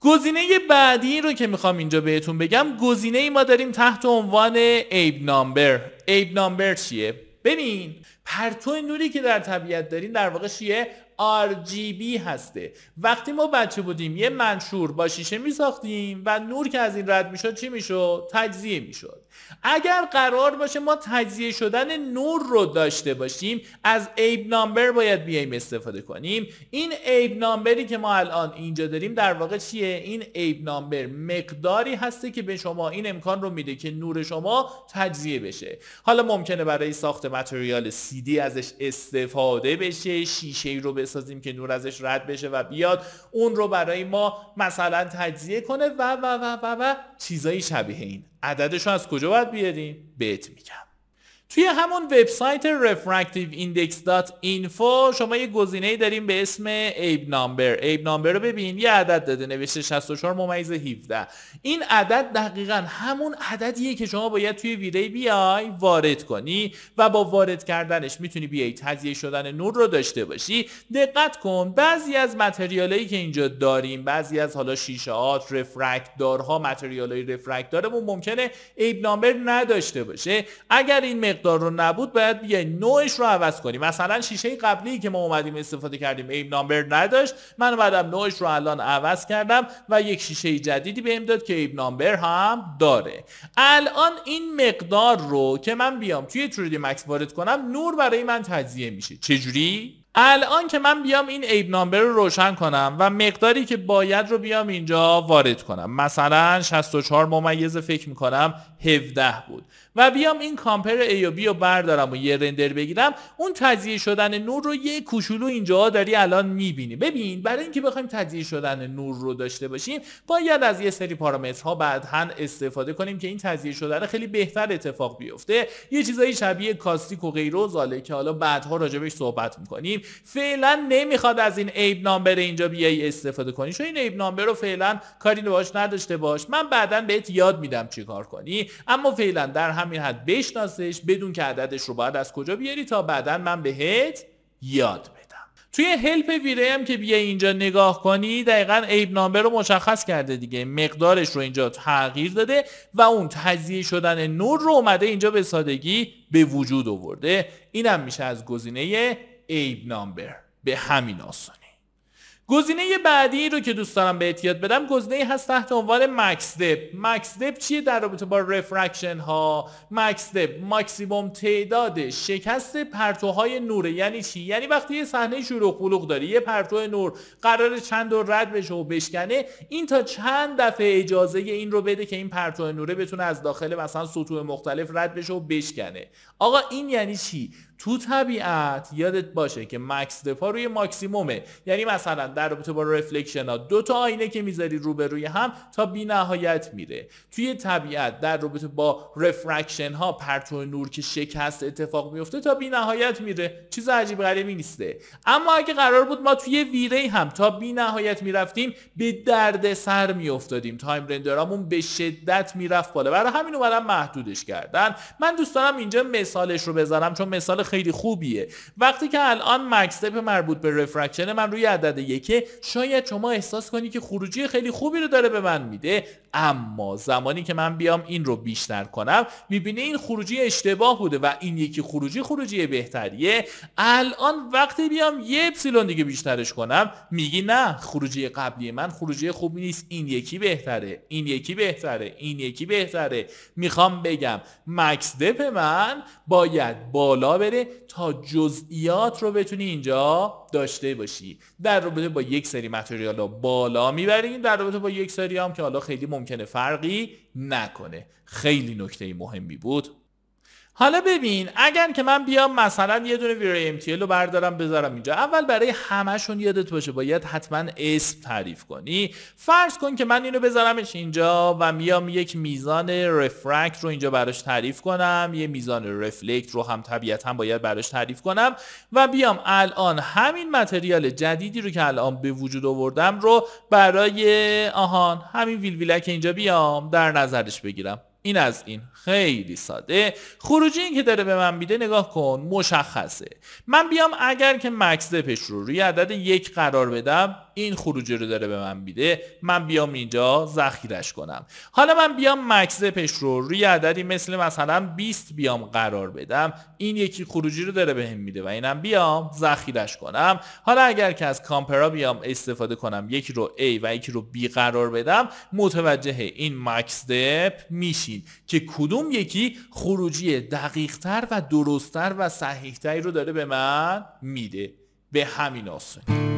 گزینه بعدی رو که میخوام اینجا بهتون بگم گزینه ای ما داریم تحت عنوان ایب نامبر ایب نامبر چیه؟ ببین پرتو نوری که در طبیعت داریم در واقع چیه؟ RGB هسته وقتی ما بچه بودیم یه منشور با شیشه میساختیم و نور که از این رد میشد چی میشد؟ تجزیه میشد اگر قرار باشه ما تجزیه شدن نور رو داشته باشیم از ایب نامبر باید بیایم استفاده کنیم این ایب نامبری که ما الان اینجا داریم در واقع چیه این ایب نامبر مقداری هسته که به شما این امکان رو میده که نور شما تجزیه بشه حالا ممکنه برای ساخت متریال دی ازش استفاده بشه شیشه ای رو بسازیم که نور ازش رد بشه و بیاد اون رو برای ما مثلا تجزیه کنه و و و و و چیزایی شبیه این عددش از کجا باید بیاریم؟ بهت میگم توی همون وبسایت refractiveindex.info شما یه گزینه داریم به اسم ایب نامبر ایب نامبر رو ببین یه عدد داده نوشته 64 ممیز 17 این عدد دقیقا همون عددیه که شما باید توی ویری بیای وارد کنی و با وارد کردنش میتونی بیای تزیه شدن نور رو داشته باشی دقت کن بعضی از متریالایی که اینجا داریم بعضی از حالا شیشهات رفرکتدارها متریالای داره ممکنه ایب نامبر نداشته باشه اگر این مقدار رو نبود باید بیای نوعش رو عوض کنیم مثلا شیشه قبلی که ما اومدیم استفاده کردیم ایب نامبر نداشت من اومدم نوعش رو الان عوض کردم و یک شیشه جدیدی بهم داد که ایب نامبر هم داره الان این مقدار رو که من بیام توی تریدی مکس وارد کنم نور برای من تجزیه میشه چجوری الان که من بیام این ایب نامبر رو روشن کنم و مقداری که باید رو بیام اینجا وارد کنم مثلا 64 ممیز فکر میکنم 17 بود و بیام این کامپر ای و بی رو بردارم و یه رندر بگیرم اون تجزیه شدن نور رو یه کوچولو اینجا داری الان میبینی ببین برای اینکه بخوایم تجزیه شدن نور رو داشته باشیم باید از یه سری پارامترها بعدا استفاده کنیم که این تجزیه شدن خیلی بهتر اتفاق بیفته یه چیزایی شبیه کاستیک و غیره و زاله که حالا بعدها راجبش صحبت میکنیم فعلا نمیخواد از این ایب نامبر اینجا بیای استفاده کنی چون این ایب نامبر رو فعلا کاری باش نداشته باش من بعدا بهت یاد میدم چیکار کنی اما فعلا در همین حد بشناسش بدون که عددش رو باید از کجا بیاری تا بعدا من بهت یاد بدم توی هلپ ویره هم که بیای اینجا نگاه کنی دقیقا ایب نامبر رو مشخص کرده دیگه مقدارش رو اینجا تغییر داده و اون تجزیه شدن نور رو اومده اینجا به سادگی به وجود آورده اینم میشه از گزینه ایب نامبر به همین آسانی گزینه بعدی رو که دوست دارم به اعتیاد بدم گزینه هست تحت عنوان مکس دپ مکس دپ چیه در رابطه با رفرکشن ها مکس دپ ماکسیموم تعداد شکست پرتوهای نوره یعنی چی یعنی وقتی یه صحنه شروع خلوق داری یه پرتو نور قرار چند دور رد بشه و بشکنه این تا چند دفعه اجازه این رو بده که این پرتو نوره بتونه از داخل مثلا سطوح مختلف رد بشه و بشکنه آقا این یعنی چی تو طبیعت یادت باشه که مکس دپا روی ماکسیمومه یعنی مثلا در رابطه با رفلکشن ها دو تا آینه که میذاری روبروی هم تا بی نهایت میره توی طبیعت در رابطه با رفرکشن ها پرتو نور که شکست اتفاق میفته تا بی نهایت میره چیز عجیب غریبی نیسته اما اگه قرار بود ما توی ویره هم تا بی نهایت میرفتیم به درد سر میافتادیم تایم رندرامون به شدت میرفت بالا برای همین اومدم محدودش کردن من دوست دارم اینجا مثالش رو بذارم چون مثال خیلی خوبیه وقتی که الان دپ مربوط به رفرکشن من روی عدد یکه شاید شما احساس کنی که خروجی خیلی خوبی رو داره به من میده اما زمانی که من بیام این رو بیشتر کنم میبینه این خروجی اشتباه بوده و این یکی خروجی خروجی بهتریه الان وقتی بیام یه اپسیلون دیگه بیشترش کنم میگی نه خروجی قبلی من خروجی خوبی نیست این یکی بهتره این یکی بهتره این یکی بهتره میخوام بگم مکس دپ من باید بالا بره تا جزئیات رو بتونی اینجا داشته باشی در رابطه با یک سری متریال ها بالا میبریم در رابطه با یک سری هم که حالا خیلی ممکنه فرقی نکنه خیلی نکته مهمی بود حالا ببین اگر که من بیام مثلا یه دونه ویرای امتیل رو بردارم بذارم اینجا اول برای همشون یادت باشه باید حتما اسم تعریف کنی فرض کن که من اینو بذارمش اینجا و میام یک میزان رفرکت رو اینجا براش تعریف کنم یه میزان رفلکت رو هم طبیعتا باید براش تعریف کنم و بیام الان همین متریال جدیدی رو که الان به وجود آوردم رو برای آهان همین ویلویلک اینجا بیام در نظرش بگیرم این از این خیلی ساده خروجی این که داره به من میده نگاه کن مشخصه من بیام اگر که مکس دپش رو روی عدد یک قرار بدم این خروجی رو داره به من میده من بیام اینجا ذخیرش کنم حالا من بیام مکس پش رو روی عددی مثل مثلا 20 بیام قرار بدم این یکی خروجی رو داره بهم به میده و اینم بیام ذخیرش کنم حالا اگر که از کامپرا بیام استفاده کنم یکی رو A و یکی رو B قرار بدم متوجه این مکس دپ میشین که کدوم یکی خروجی دقیقتر و درستتر و صحیحتری رو داره به من میده به همین آسانی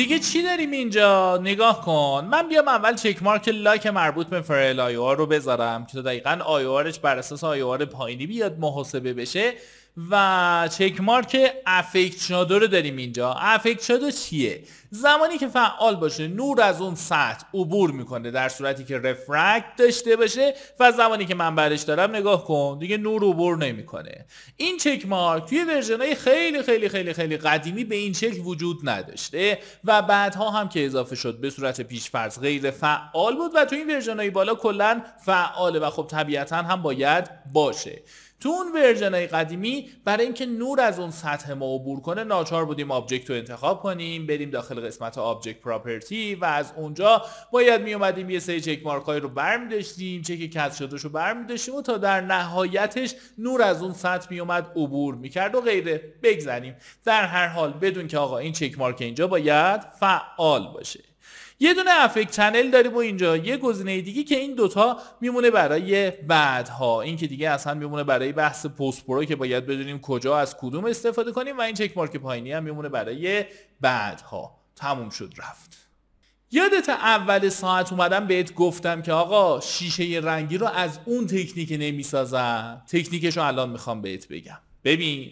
دیگه چی داریم اینجا نگاه کن من بیام اول چک مارک لاک مربوط به فرل آیوار رو بذارم که دقیقا آیوارش بر اساس آی پایینی بیاد محاسبه بشه و چکمارک افکشنادو رو داریم اینجا شادو چیه؟ زمانی که فعال باشه نور از اون سطح عبور میکنه در صورتی که رفرکت داشته باشه و زمانی که من برش دارم نگاه کن دیگه نور عبور نمیکنه این چک مارک توی ورژنهای خیلی خیلی خیلی خیلی قدیمی به این شکل وجود نداشته و بعدها هم که اضافه شد به صورت فرض غیر فعال بود و توی این ورژنهای بالا کلا فعاله و خب طبیعتا هم باید باشه تو اون ورژن های قدیمی برای اینکه نور از اون سطح ما عبور کنه ناچار بودیم آبجکت رو انتخاب کنیم بریم داخل قسمت آبجکت پراپرتی و از اونجا باید می اومدیم یه سری چک مارک های رو برمیداشتیم چک کس شدهش رو برمیداشتیم و تا در نهایتش نور از اون سطح می اومد عبور میکرد و غیره بگذنیم در هر حال بدون که آقا این چک مارک اینجا باید فعال باشه یه دونه افکت چنل داریم و اینجا یه گزینه دیگه که این دوتا میمونه برای بعدها این که دیگه اصلا میمونه برای بحث پست پرو که باید بدونیم کجا از کدوم استفاده کنیم و این چک مارک پایینی هم میمونه برای بعدها تموم شد رفت یادت اول ساعت اومدم بهت گفتم که آقا شیشه رنگی رو از اون تکنیک نمیسازم تکنیکش رو الان میخوام بهت بگم ببین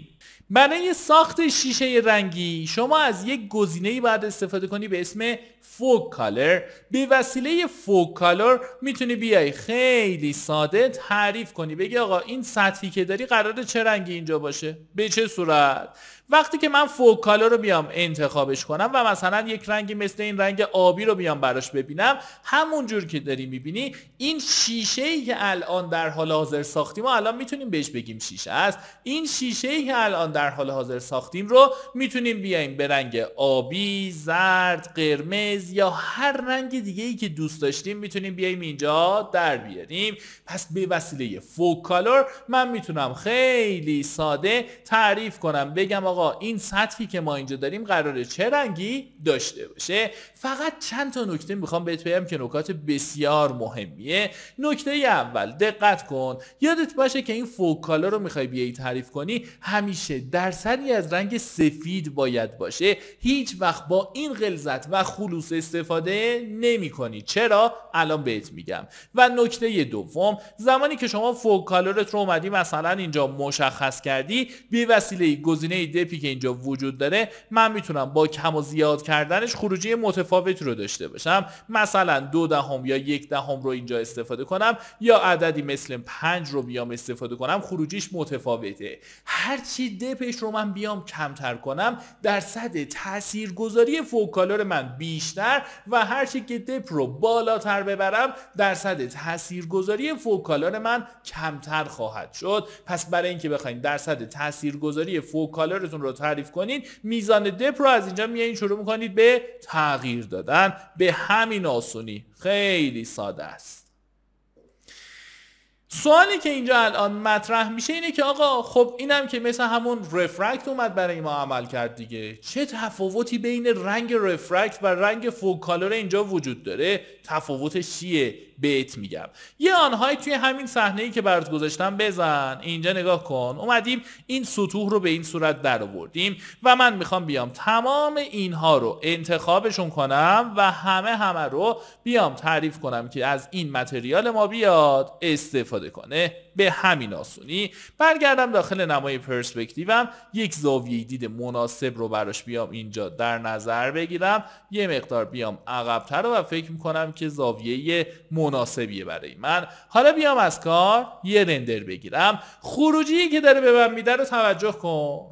برای ساخت شیشه رنگی شما از یک گزینه باید استفاده کنی به اسم فوگ کالر به وسیله فوگ کالر میتونی بیای خیلی ساده تعریف کنی بگی آقا این سطحی که داری قراره چه رنگی اینجا باشه به چه صورت وقتی که من فوکالا رو بیام انتخابش کنم و مثلا یک رنگی مثل این رنگ آبی رو بیام براش ببینم همون جور که داری میبینی این شیشه ای که الان در حال حاضر ساختیم و الان میتونیم بهش بگیم شیشه است این شیشه ای که الان در حال حاضر ساختیم رو میتونیم بیایم به رنگ آبی زرد قرمز یا هر رنگ دیگه ای که دوست داشتیم میتونیم بیایم اینجا در بیاریم پس به وسیله فوکالور من میتونم خیلی ساده تعریف کنم بگم آقا این سطحی که ما اینجا داریم قراره چه رنگی داشته باشه فقط چند تا نکته میخوام بهت بگم که نکات بسیار مهمیه نکته اول دقت کن یادت باشه که این فوکالر رو میخوای بیای تعریف کنی همیشه درصدی از رنگ سفید باید باشه هیچ وقت با این غلظت و خلوص استفاده نمی کنی چرا الان بهت میگم و نکته دوم زمانی که شما فوکالورت رو اومدی مثلا اینجا مشخص کردی بی وسیله گزینه که اینجا وجود داره من میتونم با کم و زیاد کردنش خروجی متفاوتی رو داشته باشم مثلا دو دهم یا یک دهم رو اینجا استفاده کنم یا عددی مثل پنج رو بیام استفاده کنم خروجیش متفاوته چی دپش رو من بیام کمتر کنم درصد تاثیرگذاری فوکالور من بیشتر و چی که دپ رو بالاتر ببرم درصد تاثیرگذاری فوکالر من کمتر خواهد شد پس برای اینکه بخواید درصد تاثیرگذاری فوکالر رو تعریف کنین میزان دپ رو از اینجا میایین شروع میکنید به تغییر دادن به همین آسونی خیلی ساده است سوالی که اینجا الان مطرح میشه اینه که آقا خب اینم که مثل همون رفرکت اومد برای ما عمل کرد دیگه چه تفاوتی بین رنگ رفرکت و رنگ فوکالور اینجا وجود داره تفاوتش چیه بیت میگم یه آنهایی توی همین صحنه ای که برات گذاشتم بزن اینجا نگاه کن اومدیم این سطوح رو به این صورت در و من میخوام بیام تمام اینها رو انتخابشون کنم و همه همه رو بیام تعریف کنم که از این متریال ما بیاد استفاده کنه به همین آسونی برگردم داخل نمای پرسپکتیوم یک زاویه دید مناسب رو براش بیام اینجا در نظر بگیرم یه مقدار بیام عقبتر و فکر میکنم که زاویه مناسبیه برای من حالا بیام از کار یه رندر بگیرم خروجی که داره به من میده رو توجه کن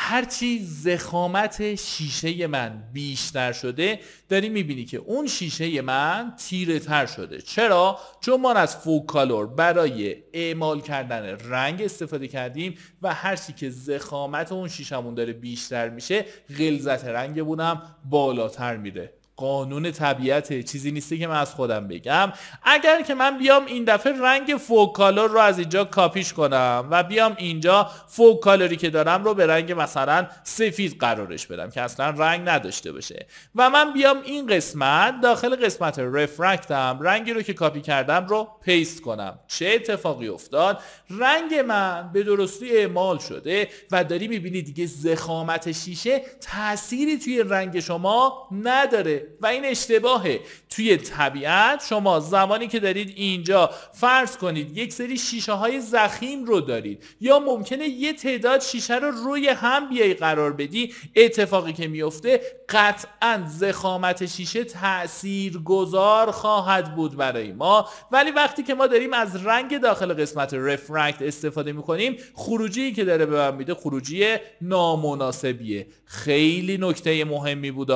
هرچی زخامت شیشه من بیشتر شده داری میبینی که اون شیشه من تیره تر شده چرا؟ چون ما از فوکالور برای اعمال کردن رنگ استفاده کردیم و هرچی که زخامت اون شیشمون داره بیشتر میشه غلظت رنگ بودم بالاتر میره قانون طبیعته چیزی نیستی که من از خودم بگم اگر که من بیام این دفعه رنگ فوکالور رو از اینجا کاپیش کنم و بیام اینجا فوکالوری که دارم رو به رنگ مثلا سفید قرارش بدم که اصلا رنگ نداشته باشه و من بیام این قسمت داخل قسمت رفرکتم رنگی رو که کاپی کردم رو پیست کنم چه اتفاقی افتاد رنگ من به درستی اعمال شده و داری میبینی دیگه زخامت شیشه تأثیری توی رنگ شما نداره و این اشتباهه توی طبیعت شما زمانی که دارید اینجا فرض کنید یک سری شیشه های زخیم رو دارید یا ممکنه یه تعداد شیشه رو روی هم بیای قرار بدی اتفاقی که میفته قطعا زخامت شیشه تأثیر گذار خواهد بود برای ما ولی وقتی که ما داریم از رنگ داخل قسمت رفرکت استفاده میکنیم خروجی که داره به من میده خروجی نامناسبیه خیلی نکته مهمی بود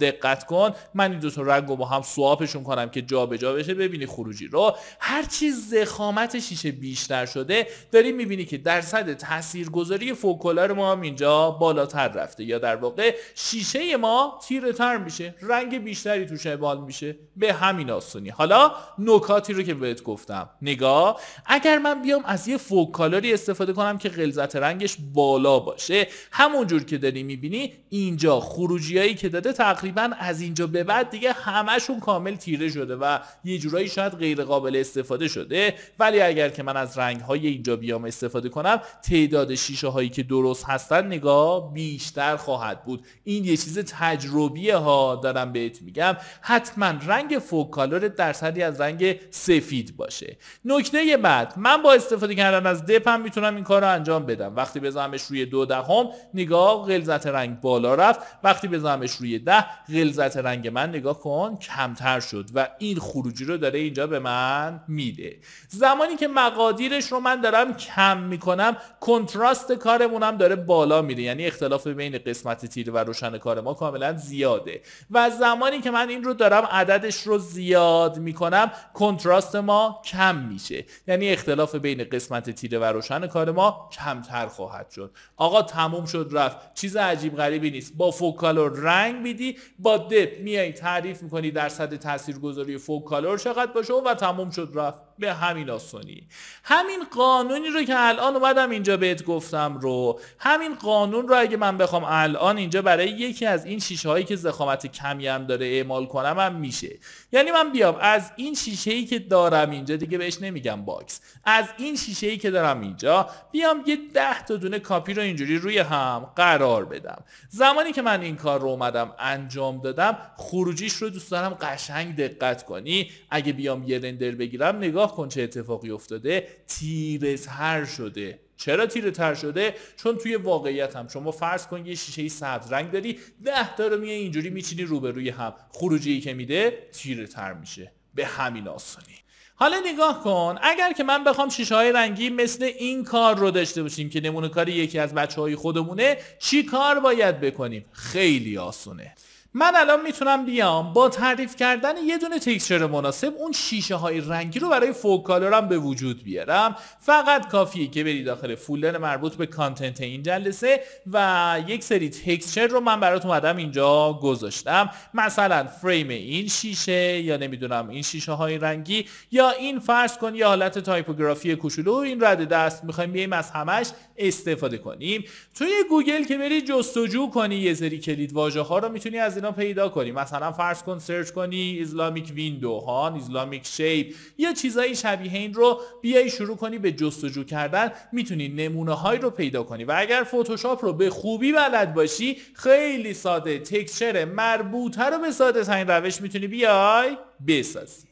دقت کن من این دو تا رنگ رو با هم سواپشون کنم که جابجا جا بشه ببینی خروجی رو هر چیز زخامت شیشه بیشتر شده داری میبینی که درصد تاثیرگذاری فوکولار ما هم اینجا بالاتر رفته یا در واقع شیشه ما تیره تر میشه رنگ بیشتری توش بال میشه به همین آسونی حالا نکاتی رو که بهت گفتم نگاه اگر من بیام از یه فوکالاری استفاده کنم که غلظت رنگش بالا باشه همونجور که داری میبینی اینجا خروجیایی که داده تقریبا از اینجا به بعد دیگه همشون کامل تیره شده و یه جورایی شاید غیر قابل استفاده شده ولی اگر که من از رنگ های اینجا بیام استفاده کنم تعداد شیشه هایی که درست هستن نگاه بیشتر خواهد بود این یه چیز تجربیه ها دارم بهت میگم حتما رنگ فوکالور کالر درصدی از رنگ سفید باشه نکته بعد من با استفاده کردن از دپم میتونم این کار انجام بدم وقتی بزنمش روی دو دهم نگاه غلظت رنگ بالا رفت وقتی بزنمش روی ده غلظت رنگ من نگاه کن کمتر شد و این خروجی رو داره اینجا به من میده زمانی که مقادیرش رو من دارم کم میکنم کنتراست کارمونم داره بالا میره یعنی اختلاف بین قسمت تیره و روشن کار ما کاملا زیاده و زمانی که من این رو دارم عددش رو زیاد میکنم کنتراست ما کم میشه یعنی اختلاف بین قسمت تیره و روشن کار ما کمتر خواهد شد آقا تموم شد رفت چیز عجیب غریبی نیست با فوکال و رنگ میدی با دپ میای تعریف میکنی درصد تاثیرگذاری فوکالور چقدر باشه و تموم شد رفت به همین آسانی همین قانونی رو که الان اومدم اینجا بهت گفتم رو همین قانون رو اگه من بخوام الان اینجا برای یکی از این شیشه هایی که زخامت کمی هم داره اعمال کنم هم میشه یعنی من بیام از این شیشه ای که دارم اینجا دیگه بهش نمیگم باکس از این شیشه ای که دارم اینجا بیام یه ده تا دونه کاپی رو اینجوری روی هم قرار بدم زمانی که من این کار رو اومدم انجام دادم خروجیش رو دوست دارم قشنگ دقت کنی اگه بیام یه رندر بگیرم نگاه نگاه کن چه اتفاقی افتاده تر شده چرا تیره تر شده چون توی واقعیت هم شما فرض کن یه شیشه سبز رنگ داری ده تا رو میای اینجوری میچینی روبروی هم خروجی که میده تیره تر میشه به همین آسانی حالا نگاه کن اگر که من بخوام شیشه های رنگی مثل این کار رو داشته باشیم که نمونه کار یکی از بچه های خودمونه چی کار باید بکنیم خیلی آسونه من الان میتونم بیام با تعریف کردن یه دونه تکسچر مناسب اون شیشه های رنگی رو برای فوق کالرم به وجود بیارم فقط کافیه که برید داخل فولدر مربوط به کانتنت این جلسه و یک سری تکسچر رو من تو مدام اینجا گذاشتم مثلا فریم این شیشه یا نمیدونم این شیشه های رنگی یا این فرض کن یه حالت تایپوگرافی کوچولو این رد دست میخوایم بیایم از همش استفاده کنیم توی گوگل که بری جستجو کنی یه سری کلید واژه ها رو میتونی از اینا پیدا کنی مثلا فرض کن سرچ کنی اسلامیک ویندو هان اسلامیک شیپ یا چیزایی شبیه این رو بیای شروع کنی به جستجو کردن میتونی نمونه های رو پیدا کنی و اگر فتوشاپ رو به خوبی بلد باشی خیلی ساده تکسچر مربوطه رو به ساده ترین روش میتونی بیای بسازی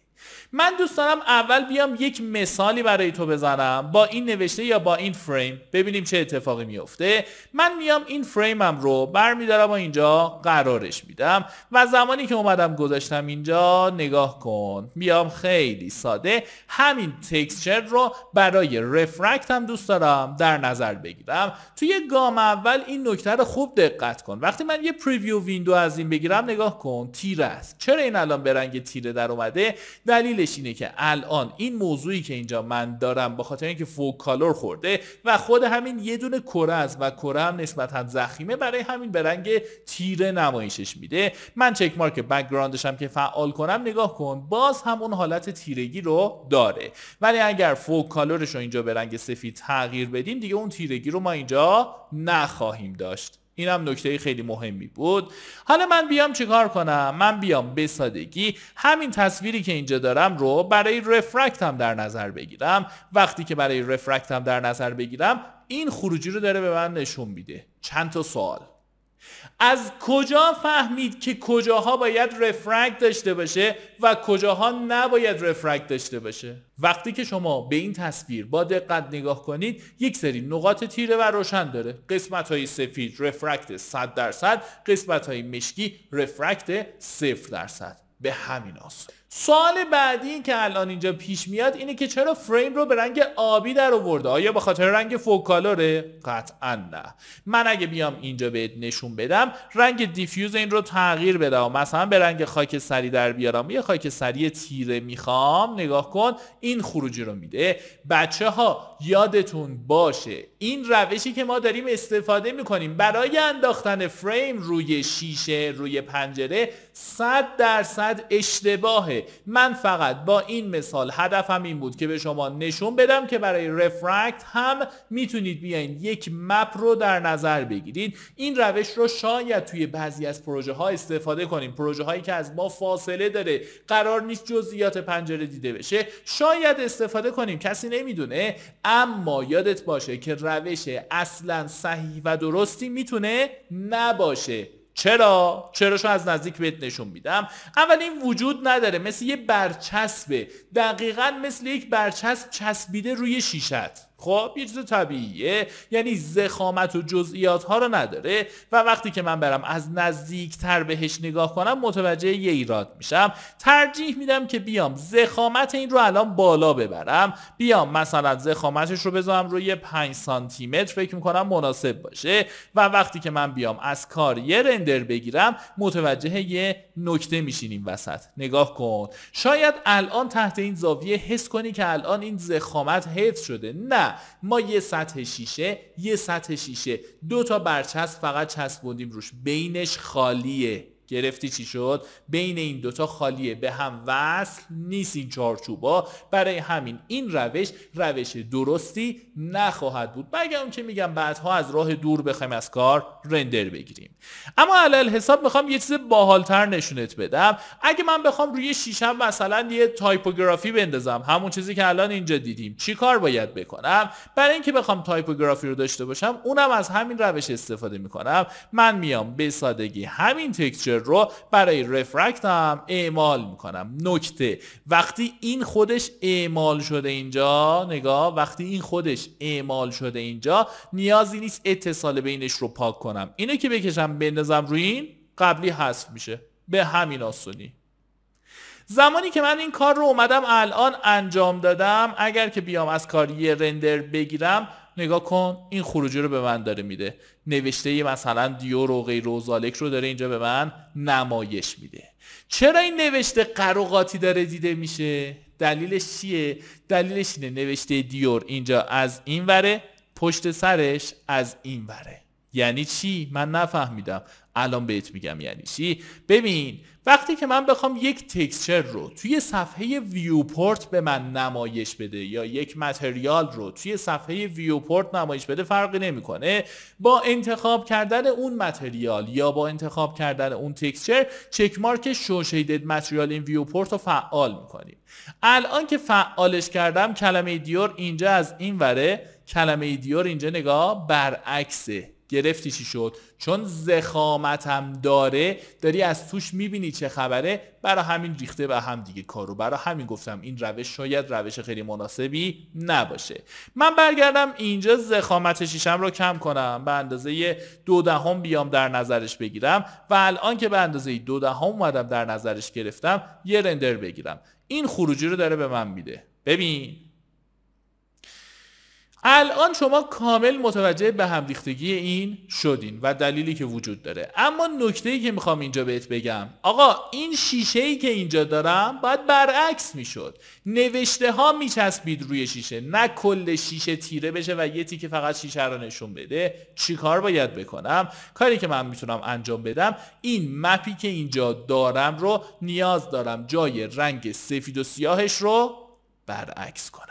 من دوست دارم اول بیام یک مثالی برای تو بزنم با این نوشته یا با این فریم ببینیم چه اتفاقی میفته من میام این فریمم رو برمیدارم و اینجا قرارش میدم و زمانی که اومدم گذاشتم اینجا نگاه کن میام خیلی ساده همین تکسچر رو برای رفرکت هم دوست دارم در نظر بگیرم توی گام اول این نکته رو خوب دقت کن وقتی من یه پریویو ویندو از این بگیرم نگاه کن تیره است چرا این الان به رنگ تیره در اومده دلیل دلیلش اینه که الان این موضوعی که اینجا من دارم با خاطر اینکه فوق کالور خورده و خود همین یه دونه کره است و کره هم نسبتا زخیمه برای همین به رنگ تیره نمایشش میده من چک مارک بک هم که فعال کنم نگاه کن باز هم اون حالت تیرگی رو داره ولی اگر فوق کالورش رو اینجا به رنگ سفید تغییر بدیم دیگه اون تیرگی رو ما اینجا نخواهیم داشت این هم نکته خیلی مهمی بود حالا من بیام چیکار کنم من بیام به سادگی همین تصویری که اینجا دارم رو برای رفرکت در نظر بگیرم وقتی که برای رفرکت در نظر بگیرم این خروجی رو داره به من نشون میده چند تا سوال از کجا فهمید که کجاها باید رفرکت داشته باشه و کجاها نباید رفرکت داشته باشه وقتی که شما به این تصویر با دقت نگاه کنید یک سری نقاط تیره و روشن داره قسمت های سفید رفرکت 100 درصد قسمت های مشکی رفرکت 0 درصد به همین آسان سوال بعدی که الان اینجا پیش میاد اینه که چرا فریم رو به رنگ آبی در آورده آیا به خاطر رنگ فوکالوره قطعا نه من اگه بیام اینجا بهت نشون بدم رنگ دیفیوز این رو تغییر بدم مثلا به رنگ سری در بیارم یه سری تیره میخوام نگاه کن این خروجی رو میده بچه ها یادتون باشه این روشی که ما داریم استفاده میکنیم برای انداختن فریم روی شیشه روی پنجره صد درصد اشتباهه من فقط با این مثال هدفم این بود که به شما نشون بدم که برای رفرکت هم میتونید بیاین یک مپ رو در نظر بگیرید این روش رو شاید توی بعضی از پروژه ها استفاده کنیم پروژه هایی که از ما فاصله داره قرار نیست جزئیات پنجره دیده بشه شاید استفاده کنیم کسی نمیدونه اما یادت باشه که روش اصلا صحیح و درستی میتونه نباشه چرا شو از نزدیک بهت نشون میدم اول این وجود نداره مثل یه برچسبه دقیقا مثل یک برچسب چسبیده روی شیشت خب یه چیز طبیعیه یعنی زخامت و جزئیات ها رو نداره و وقتی که من برم از تر بهش نگاه کنم متوجه یه ایراد میشم ترجیح میدم که بیام زخامت این رو الان بالا ببرم بیام مثلا زخامتش رو بذارم روی 5 سانتی متر فکر میکنم مناسب باشه و وقتی که من بیام از کار یه رندر بگیرم متوجه یه نکته میشینیم وسط نگاه کن شاید الان تحت این زاویه حس کنی که الان این زخامت حفظ شده نه ما یه سطح شیشه یه سطح شیشه دو تا برچسب فقط چسبوندیم روش بینش خالیه گرفتی چی شد بین این دوتا خالیه به هم وصل نیست این چارچوبا برای همین این روش روش درستی نخواهد بود مگر اون که میگم بعدها از راه دور بخوایم از کار رندر بگیریم اما علل حساب میخوام یه چیز باحالتر نشونت بدم اگه من بخوام روی شیشم مثلا یه تایپوگرافی بندازم همون چیزی که الان اینجا دیدیم چی کار باید بکنم برای اینکه بخوام تایپوگرافی رو داشته باشم اونم از همین روش استفاده میکنم من میام به سادگی همین تکچر فیچر رو برای رفرکت هم اعمال میکنم نکته وقتی این خودش اعمال شده اینجا نگاه وقتی این خودش اعمال شده اینجا نیازی نیست اتصال بینش رو پاک کنم اینو که بکشم بندازم روی این قبلی حذف میشه به همین آسونی زمانی که من این کار رو اومدم الان انجام دادم اگر که بیام از کاری رندر بگیرم نگاه کن این خروجی رو به من داره میده نوشته یه مثلا دیور و غیر رو داره اینجا به من نمایش میده چرا این نوشته قروقاتی داره دیده میشه دلیلش چیه دلیلش اینه نوشته دیور اینجا از این وره پشت سرش از این وره یعنی چی من نفهمیدم الان بهت میگم یعنی چی ببین وقتی که من بخوام یک تکسچر رو توی صفحه ویوپورت به من نمایش بده یا یک متریال رو توی صفحه ویوپورت نمایش بده فرقی نمیکنه با انتخاب کردن اون متریال یا با انتخاب کردن اون تکسچر چک مارک شو شیدد متریال این ویوپورت رو فعال میکنیم الان که فعالش کردم کلمه دیور اینجا از این وره کلمه دیور اینجا نگاه برعکسه گرفتی چی شد چون زخامت هم داره داری از توش میبینی چه خبره برا همین ریخته به هم دیگه کارو برا همین گفتم این روش شاید روش خیلی مناسبی نباشه من برگردم اینجا زخامت شیشم رو کم کنم به اندازه دو دهم بیام در نظرش بگیرم و الان که به اندازه دو دهم اومدم در نظرش گرفتم یه رندر بگیرم این خروجی رو داره به من میده ببین الان شما کامل متوجه به همریختگی این شدین و دلیلی که وجود داره اما نکته ای که میخوام اینجا بهت بگم آقا این شیشه ای که اینجا دارم باید برعکس میشد نوشته ها میچسبید روی شیشه نه کل شیشه تیره بشه و یه تیکه فقط شیشه رو نشون بده چیکار باید بکنم کاری که من میتونم انجام بدم این مپی که اینجا دارم رو نیاز دارم جای رنگ سفید و سیاهش رو برعکس کنم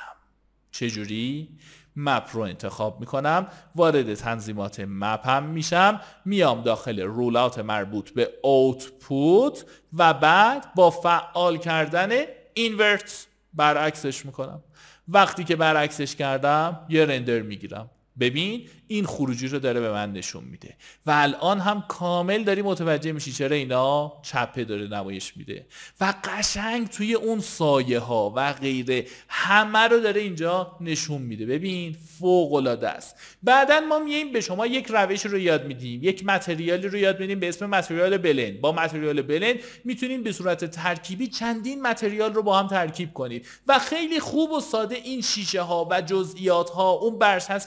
چجوری؟ مپ رو انتخاب میکنم وارد تنظیمات مپ هم میشم میام داخل رولات مربوط به اوتپوت و بعد با فعال کردن اینورت برعکسش میکنم وقتی که برعکسش کردم یه رندر میگیرم ببین این خروجی رو داره به من نشون میده و الان هم کامل داری متوجه میشی چرا اینا چپه داره نمایش میده و قشنگ توی اون سایه ها و غیره همه رو داره اینجا نشون میده ببین فوق العاده است بعدا ما میایم به شما یک روش رو یاد میدیم یک متریالی رو یاد میدیم به اسم متریال بلند با متریال بلند میتونیم به صورت ترکیبی چندین متریال رو با هم ترکیب کنید و خیلی خوب و ساده این شیشه ها و جزئیات ها اون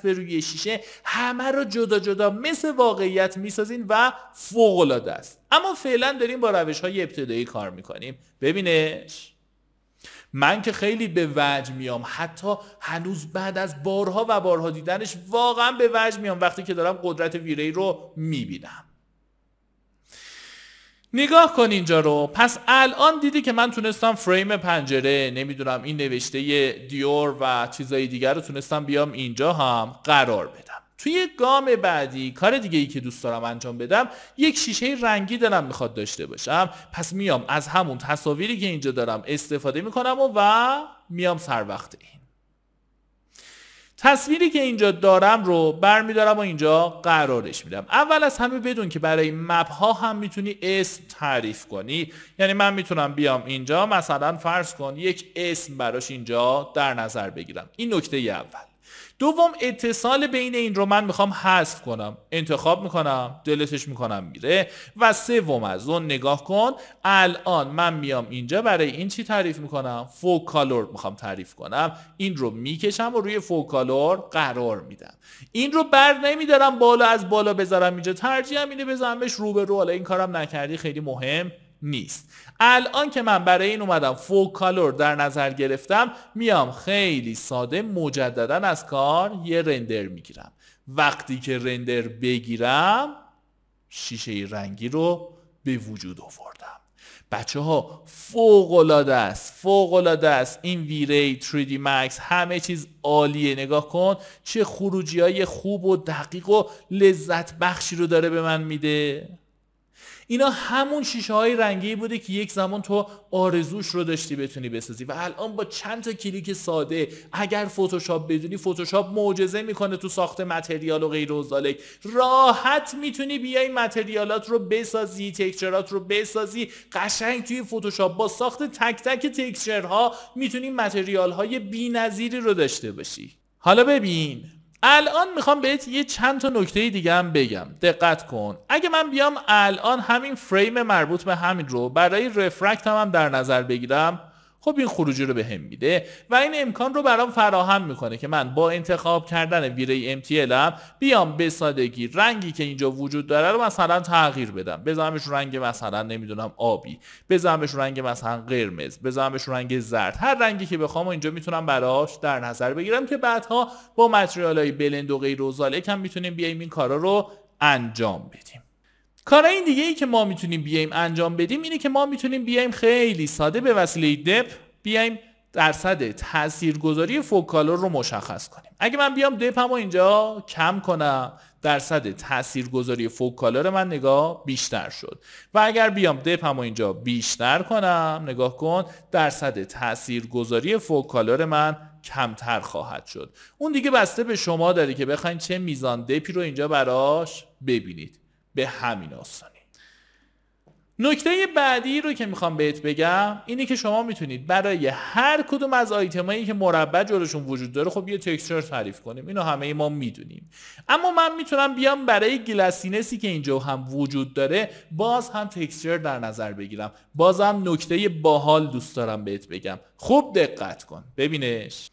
به روی شیشه همه رو جدا جدا مثل واقعیت میسازین و فوق است اما فعلا داریم با روش های ابتدایی کار میکنیم ببینش من که خیلی به وج میام حتی هنوز بعد از بارها و بارها دیدنش واقعا به وجه میام وقتی که دارم قدرت ویری رو میبینم نگاه کن اینجا رو پس الان دیدی که من تونستم فریم پنجره نمیدونم این نوشته دیور و چیزایی دیگر رو تونستم بیام اینجا هم قرار بدم توی گام بعدی کار دیگه ای که دوست دارم انجام بدم یک شیشه رنگی دلم میخواد داشته باشم پس میام از همون تصاویری که اینجا دارم استفاده میکنم و, و میام سر وقت این تصویری که اینجا دارم رو برمیدارم و اینجا قرارش میدم اول از همه بدون که برای مپ ها هم میتونی اسم تعریف کنی یعنی من میتونم بیام اینجا مثلا فرض کن یک اسم براش اینجا در نظر بگیرم این نکته اول دوم اتصال بین این رو من میخوام حذف کنم انتخاب میکنم دلتش میکنم میره و سوم از اون نگاه کن الان من میام اینجا برای این چی تعریف میکنم فوکالور میخوام تعریف کنم این رو میکشم و روی فوکالور قرار میدم این رو بر نمیدارم بالا از بالا بذارم اینجا ترجیح اینه بذارمش رو به رو حالا این کارم نکردی خیلی مهم نیست الان که من برای این اومدم فو کالور در نظر گرفتم میام خیلی ساده مجددا از کار یه رندر میگیرم وقتی که رندر بگیرم شیشه رنگی رو به وجود آوردم بچه ها فوق است فوق است این ویری 3D Max همه چیز عالیه نگاه کن چه خروجی های خوب و دقیق و لذت بخشی رو داره به من میده اینا همون شیشه های رنگی بوده که یک زمان تو آرزوش رو داشتی بتونی بسازی و الان با چند تا کلیک ساده اگر فتوشاپ بدونی فتوشاپ معجزه میکنه تو ساخت متریال و غیر و راحت میتونی بیای متریالات رو بسازی تکچرات رو بسازی قشنگ توی فتوشاپ با ساخت تک تک تکچرها میتونی متریال های بی‌نظیری رو داشته باشی حالا ببین الان میخوام بهت یه چند تا نکته دیگه هم بگم دقت کن اگه من بیام الان همین فریم مربوط به همین رو برای رفرکت هم, هم در نظر بگیرم خب این خروجی رو به هم میده و این امکان رو برام فراهم میکنه که من با انتخاب کردن ویره MTL هم بیام به سادگی رنگی که اینجا وجود داره رو مثلا تغییر بدم بزنمش رنگ مثلا نمیدونم آبی بزنمش رنگ مثلا قرمز بزنمش رنگ زرد هر رنگی که بخوام اینجا میتونم براش در نظر بگیرم که بعدها با متریال های بلند و غیر و هم میتونیم بیایم این کارا رو انجام بدیم کارهای دیگه ای که ما میتونیم بیایم انجام بدیم اینه که ما میتونیم بیایم خیلی ساده به وسیله دپ بیایم درصد تاثیرگذاری فوکالر رو مشخص کنیم اگه من بیام دپمو اینجا کم کنم درصد تاثیرگذاری فوکالور من نگاه بیشتر شد و اگر بیام دپمو اینجا بیشتر کنم نگاه کن درصد تاثیرگذاری فوکالور من کمتر خواهد شد اون دیگه بسته به شما داره که بخوایم چه میزان دپی رو اینجا براش ببینید به همین آسانی نکته بعدی رو که میخوام بهت بگم اینه که شما میتونید برای هر کدوم از آیتمایی که مربع جلوشون وجود داره خب یه تکسچر تعریف کنیم اینو همه ای ما میدونیم اما من میتونم بیام برای گلاسینسی که اینجا هم وجود داره باز هم تکسچر در نظر بگیرم هم نکته باحال دوست دارم بهت بگم خوب دقت کن ببینش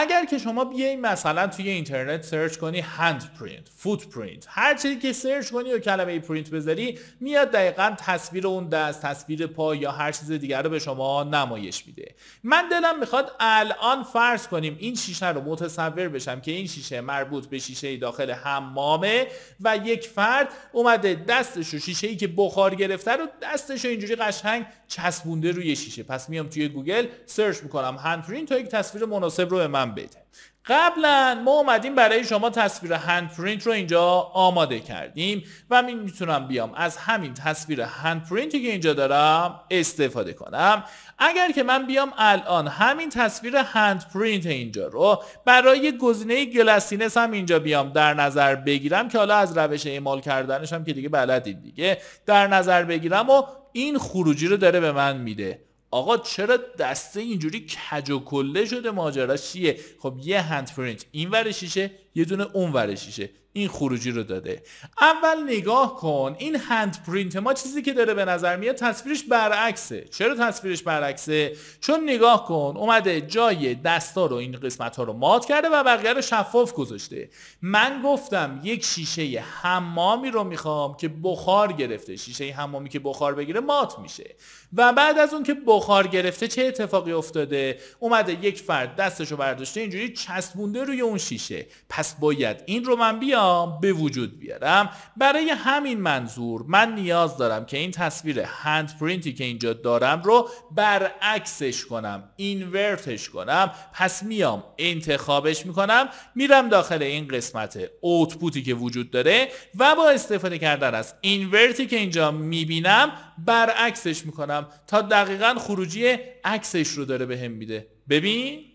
اگر که شما بیای مثلا توی اینترنت سرچ کنی هند پرینت فوت پرینت هر چیزی که سرچ کنی و کلمه پرینت بذاری میاد دقیقا تصویر اون دست تصویر پا یا هر چیز دیگر رو به شما نمایش میده من دلم میخواد الان فرض کنیم این شیشه رو متصور بشم که این شیشه مربوط به شیشه داخل حمامه و یک فرد اومده دستش و شیشه ای که بخار گرفته رو دستش رو اینجوری قشنگ چسبونده روی شیشه پس میام توی گوگل سرچ میکنم هند پرینت تا یک تصویر مناسب رو به من بده قبلا ما اومدیم برای شما تصویر هند پرینت رو اینجا آماده کردیم و من میتونم بیام از همین تصویر هند پرینتی که اینجا دارم استفاده کنم اگر که من بیام الان همین تصویر هند پرینت اینجا رو برای گزینه گلاسینس هم اینجا بیام در نظر بگیرم که حالا از روش اعمال کردنش هم که دیگه بلدید دیگه در نظر بگیرم و این خروجی رو داره به من میده آقا چرا دسته اینجوری کج و کله شده ماجرا چیه خب یه هند پرینت این ور شیشه یه دونه اون ورشیشه این خروجی رو داده اول نگاه کن این هند پرینت ما چیزی که داره به نظر میاد تصویرش برعکسه چرا تصویرش برعکسه چون نگاه کن اومده جای دستا رو این قسمت ها رو مات کرده و بقیه رو شفاف گذاشته من گفتم یک شیشه حمامی رو میخوام که بخار گرفته شیشه حمامی که بخار بگیره مات میشه و بعد از اون که بخار گرفته چه اتفاقی افتاده اومده یک فرد دستشو برداشته اینجوری چسبونده روی اون شیشه پس باید این رو من بیام به وجود بیارم برای همین منظور من نیاز دارم که این تصویر هند پرینتی که اینجا دارم رو برعکسش کنم اینورتش کنم پس میام انتخابش میکنم میرم داخل این قسمت اوتپوتی که وجود داره و با استفاده کردن از اینورتی که اینجا میبینم برعکسش میکنم تا دقیقا خروجی عکسش رو داره بهم به میده ببین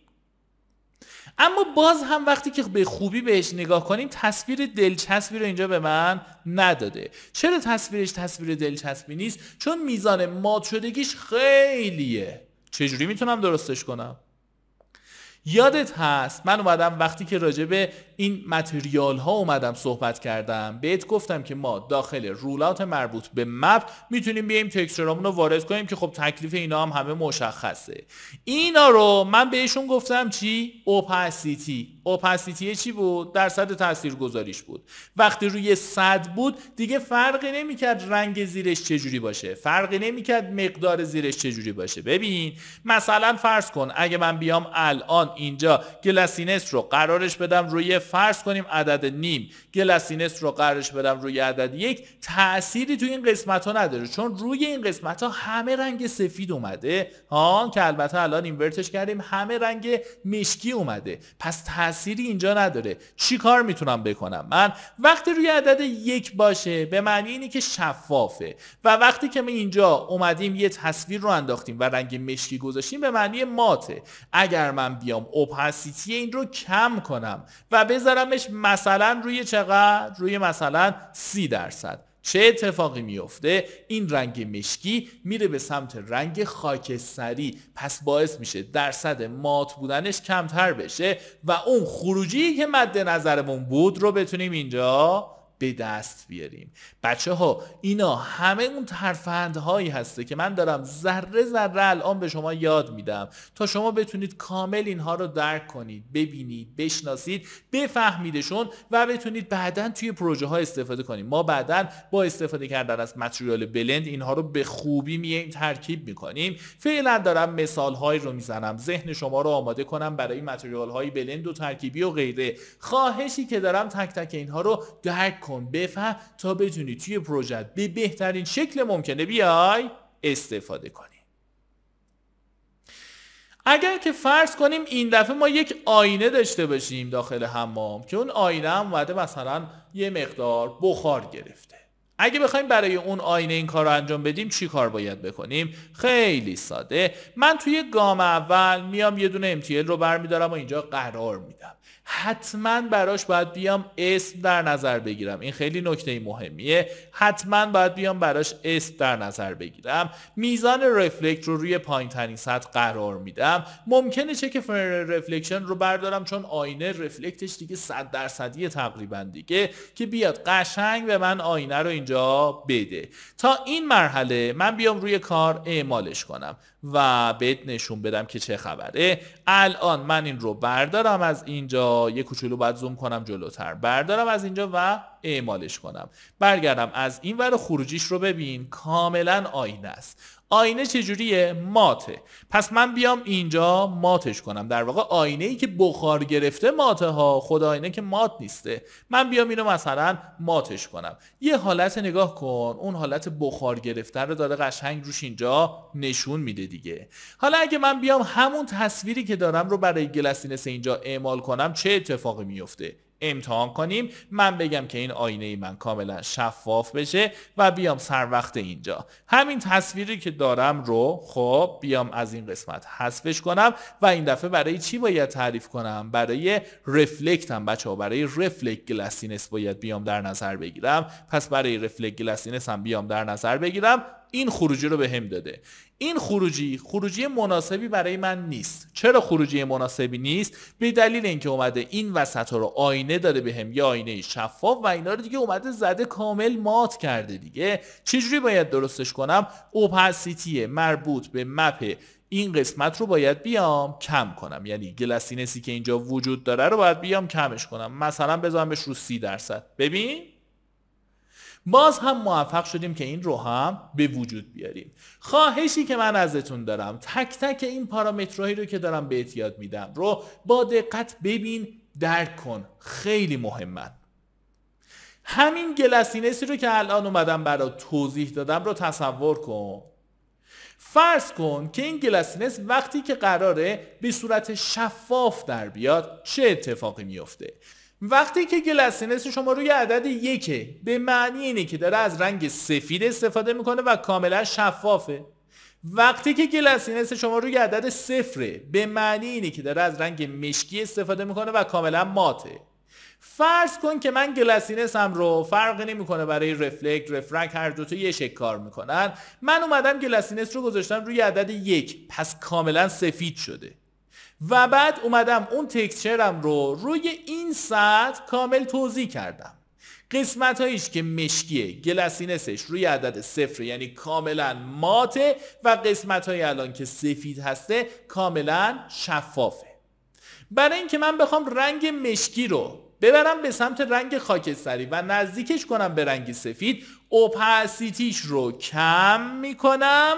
اما باز هم وقتی که به خوبی بهش نگاه کنیم تصویر دلچسبی رو اینجا به من نداده چرا تصویرش تصویر دلچسبی نیست چون میزان مات شدگیش خیلیه چجوری میتونم درستش کنم یادت هست من اومدم وقتی که راجع به این متریال ها اومدم صحبت کردم بهت گفتم که ما داخل رولات مربوط به مپ میتونیم بیایم تکسچرامون رو وارد کنیم که خب تکلیف اینا هم همه مشخصه اینا رو من بهشون گفتم چی اوپاسیتی اوپاسیتی چی بود درصد گذاریش بود وقتی روی 100 بود دیگه فرقی نمیکرد رنگ زیرش چجوری باشه فرقی نمیکرد مقدار زیرش چجوری باشه ببین مثلا فرض کن اگه من بیام الان اینجا گلاسینس رو قرارش بدم روی فرض کنیم عدد نیم گلاسینس رو قرارش بدم روی عدد یک تأثیری توی این قسمت ها نداره چون روی این قسمت ها همه رنگ سفید اومده ها که البته الان اینورتش کردیم همه رنگ مشکی اومده پس تأثیری اینجا نداره چی کار میتونم بکنم من وقتی روی عدد یک باشه به معنی اینی که شفافه و وقتی که ما اینجا اومدیم یه تصویر رو انداختیم و رنگ مشکی گذاشتیم به معنی ماته اگر من بیام اوپاسیتی این رو کم کنم و بذارمش مثلا روی چقدر روی مثلا سی درصد چه اتفاقی میفته این رنگ مشکی میره به سمت رنگ خاکستری پس باعث میشه درصد مات بودنش کمتر بشه و اون خروجی که مد نظرمون بود رو بتونیم اینجا به دست بیاریم بچه ها اینا همه اون ترفندهایی هسته که من دارم ذره ذره الان به شما یاد میدم تا شما بتونید کامل اینها رو درک کنید ببینید بشناسید بفهمیدشون و بتونید بعدا توی پروژه ها استفاده کنید ما بعدا با استفاده کردن از متریال بلند اینها رو به خوبی میایم ترکیب میکنیم فعلا دارم مثال هایی رو میزنم ذهن شما رو آماده کنم برای متریال های بلند و ترکیبی و غیره خواهشی که دارم تک تک اینها رو درک کن بفهم تا بتونی توی پروژه به بهترین شکل ممکنه بیای استفاده کنی اگر که فرض کنیم این دفعه ما یک آینه داشته باشیم داخل حمام که اون آینه هم وعده مثلا یه مقدار بخار گرفته اگه بخوایم برای اون آینه این کار رو انجام بدیم چی کار باید بکنیم خیلی ساده من توی گام اول میام یه دونه امتیل رو برمیدارم و اینجا قرار میدم حتما براش باید بیام اسم در نظر بگیرم این خیلی نکته مهمیه حتما باید بیام براش اسم در نظر بگیرم میزان رفلکت رو روی پایین ترین سطح قرار میدم ممکنه که فرن رفلکشن رو بردارم چون آینه رفلکتش دیگه 100 درصدی تقریبا دیگه که بیاد قشنگ به من آینه رو اینجا بده تا این مرحله من بیام روی کار اعمالش کنم و بهت نشون بدم که چه خبره الان من این رو بردارم از اینجا یه کوچولو باید زوم کنم جلوتر بردارم از اینجا و اعمالش کنم برگردم از این ور خروجیش رو ببین کاملا آینه است آینه چجوریه ماته پس من بیام اینجا ماتش کنم در واقع آینه ای که بخار گرفته ماته ها خود آینه که مات نیسته من بیام اینو مثلا ماتش کنم یه حالت نگاه کن اون حالت بخار گرفته رو داره قشنگ روش اینجا نشون میده دیگه حالا اگه من بیام همون تصویری که دارم رو برای گلسینس اینجا اعمال کنم چه اتفاقی میفته امتحان کنیم من بگم که این آینه ای من کاملا شفاف بشه و بیام سر وقت اینجا همین تصویری که دارم رو خب بیام از این قسمت حذفش کنم و این دفعه برای چی باید تعریف کنم برای رفلکتم هم بچه ها برای رفلکت گلاسینس باید بیام در نظر بگیرم پس برای رفلکت گلاسینس هم بیام در نظر بگیرم این خروجی رو به هم داده این خروجی خروجی مناسبی برای من نیست چرا خروجی مناسبی نیست به دلیل اینکه اومده این وسط رو آینه داده به هم یه آینه شفاف و اینا رو دیگه اومده زده کامل مات کرده دیگه چجوری باید درستش کنم اوپاسیتی مربوط به مپ این قسمت رو باید بیام کم کنم یعنی گلاسینسی که اینجا وجود داره رو باید بیام کمش کنم مثلا بذارمش رو سی درصد ببین باز هم موفق شدیم که این رو هم به وجود بیاریم خواهشی که من ازتون دارم تک تک این پارامترهایی رو که دارم به اعتیاد میدم رو با دقت ببین درک کن خیلی مهمن همین گلسینسی رو که الان اومدم برای توضیح دادم رو تصور کن فرض کن که این گلاسینس وقتی که قراره به صورت شفاف در بیاد چه اتفاقی میفته وقتی که گلسینس شما روی عدد یکه به معنی اینه که داره از رنگ سفید استفاده میکنه و کاملا شفافه وقتی که گلسینس شما روی عدد صفره به معنی اینه که داره از رنگ مشکی استفاده میکنه و کاملا ماته فرض کن که من گلسینس هم رو فرق نمیکنه برای رفلکت رفرک هر دوتا یه شک کار میکنن من اومدم گلسینس رو گذاشتم روی عدد یک پس کاملا سفید شده و بعد اومدم اون تکچرم رو روی این سطح کامل توضیح کردم قسمت که مشکیه گلسینسش روی عدد صفر یعنی کاملا ماته و قسمت های الان که سفید هسته کاملا شفافه برای اینکه من بخوام رنگ مشکی رو ببرم به سمت رنگ خاکستری و نزدیکش کنم به رنگ سفید اوپاسیتیش رو کم میکنم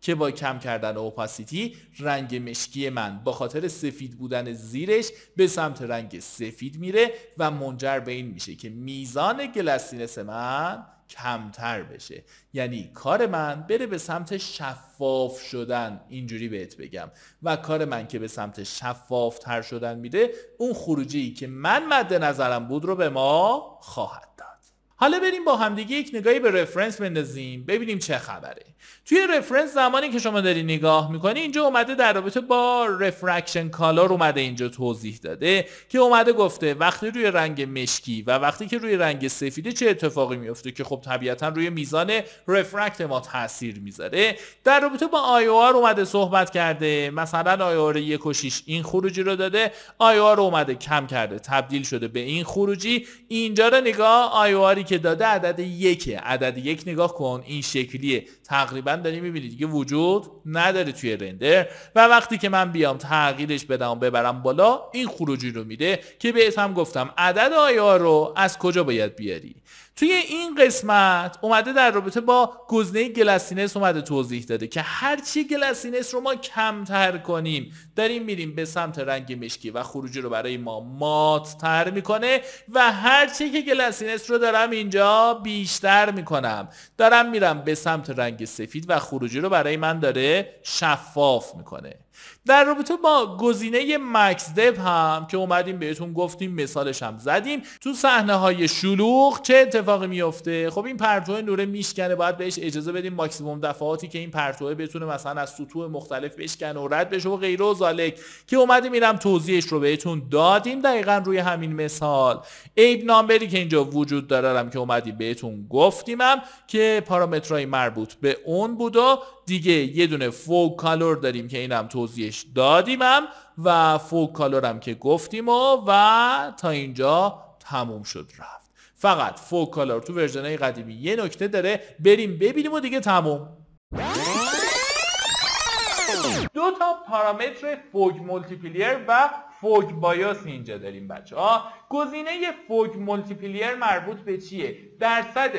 که با کم کردن اوپاسیتی رنگ مشکی من با خاطر سفید بودن زیرش به سمت رنگ سفید میره و منجر به این میشه که میزان گلاسینس من کمتر بشه یعنی کار من بره به سمت شفاف شدن اینجوری بهت بگم و کار من که به سمت شفاف تر شدن میده، اون خروجی که من مد نظرم بود رو به ما خواهد داد حالا بریم با همدیگه یک نگاهی به رفرنس بندازیم ببینیم چه خبره توی رفرنس زمانی که شما داری نگاه میکنی اینجا اومده در رابطه با رفرکشن کالر اومده اینجا توضیح داده که اومده گفته وقتی روی رنگ مشکی و وقتی که روی رنگ سفید چه اتفاقی میفته که خب طبیعتا روی میزان رفرکت ما تاثیر میذاره در رابطه با آی اومده صحبت کرده مثلا آی او یک و این خروجی رو داده آی اومده کم کرده تبدیل شده به این خروجی اینجا رو نگاه آی که داده عدد یک عدد یک نگاه کن این شکلیه تقریبا داری میبینی دیگه وجود نداره توی رندر و وقتی که من بیام تغییرش بدم ببرم بالا این خروجی رو میده که بهت هم گفتم عدد آیا رو از کجا باید بیاری توی این قسمت اومده در رابطه با گزینه گلسینس اومده توضیح داده که هرچی گلسینس رو ما کمتر کنیم داریم میریم به سمت رنگ مشکی و خروجی رو برای ما تر میکنه و هرچی که گلسینس رو دارم اینجا بیشتر میکنم دارم میرم به سمت رنگ سفید و خروجی رو برای من داره شفاف میکنه در رابطه با گزینه مکس دب هم که اومدیم بهتون گفتیم مثالش هم زدیم تو صحنه های شلوغ چه اتفاقی میفته خب این پرتو نوره میشکنه باید بهش اجازه بدیم ماکسیموم دفعاتی که این پرتوه بتونه مثلا از سطوح مختلف بشکنه و رد بشه و غیره و زالک که اومدیم اینم توضیحش رو بهتون دادیم دقیقا روی همین مثال ایب نامبری که اینجا وجود داره هم که اومدیم بهتون گفتیمم که پارامترهای مربوط به اون بود و دیگه یه دونه فوق کالور داریم که اینم توضیحش دادیم هم و فوق کالور هم که گفتیم و, و تا اینجا تموم شد رفت فقط فوق کالور تو ورژن های قدیمی یه نکته داره بریم ببینیم و دیگه تموم دو تا پارامتر فوگ مولتیپلیر و فوگ بایاس اینجا داریم بچه ها گزینه فوگ مولتیپلیر مربوط به چیه؟ درصد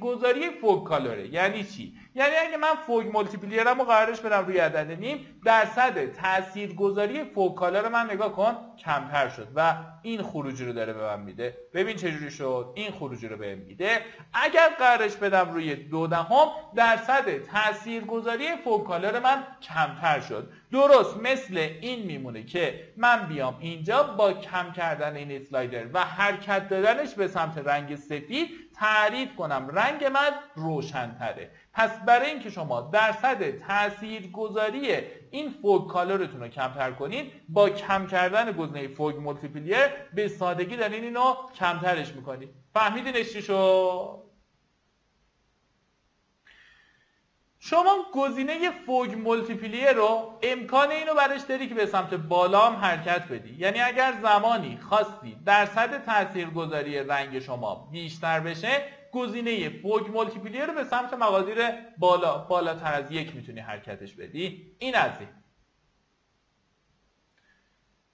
گذاری فوگ کالوره یعنی چی؟ یعنی اگه من فوگ مولتیپلیرم رو قرارش بدم روی عدد نیم درصد تاثیرگذاری فوگ کالا رو من نگاه کن کمتر شد و این خروجی رو داره به من میده ببین چجوری شد این خروجی رو من میده اگر قرارش بدم روی دو دهم درصد تاثیرگذاری فوگ کالا من کمتر شد درست مثل این میمونه که من بیام اینجا با کم کردن این اسلایدر و حرکت دادنش به سمت رنگ سفید تعریف کنم رنگ من روشنتره پس برای اینکه شما درصد گذاری این فوگ کالرتون رو کمتر کنید با کم کردن گزینه فوگ مولتیپلیر به سادگی دارین اینو کمترش میکنید فهمیدین چی شو؟ شما گزینه فوگ مولتیپلیه رو امکان اینو برش داری که به سمت بالا هم حرکت بدی یعنی اگر زمانی خواستی درصد تاثیرگذاری رنگ شما بیشتر بشه گزینه فوگ مولتیپلیه رو به سمت مقادیر بالا بالاتر از یک میتونی حرکتش بدی این از این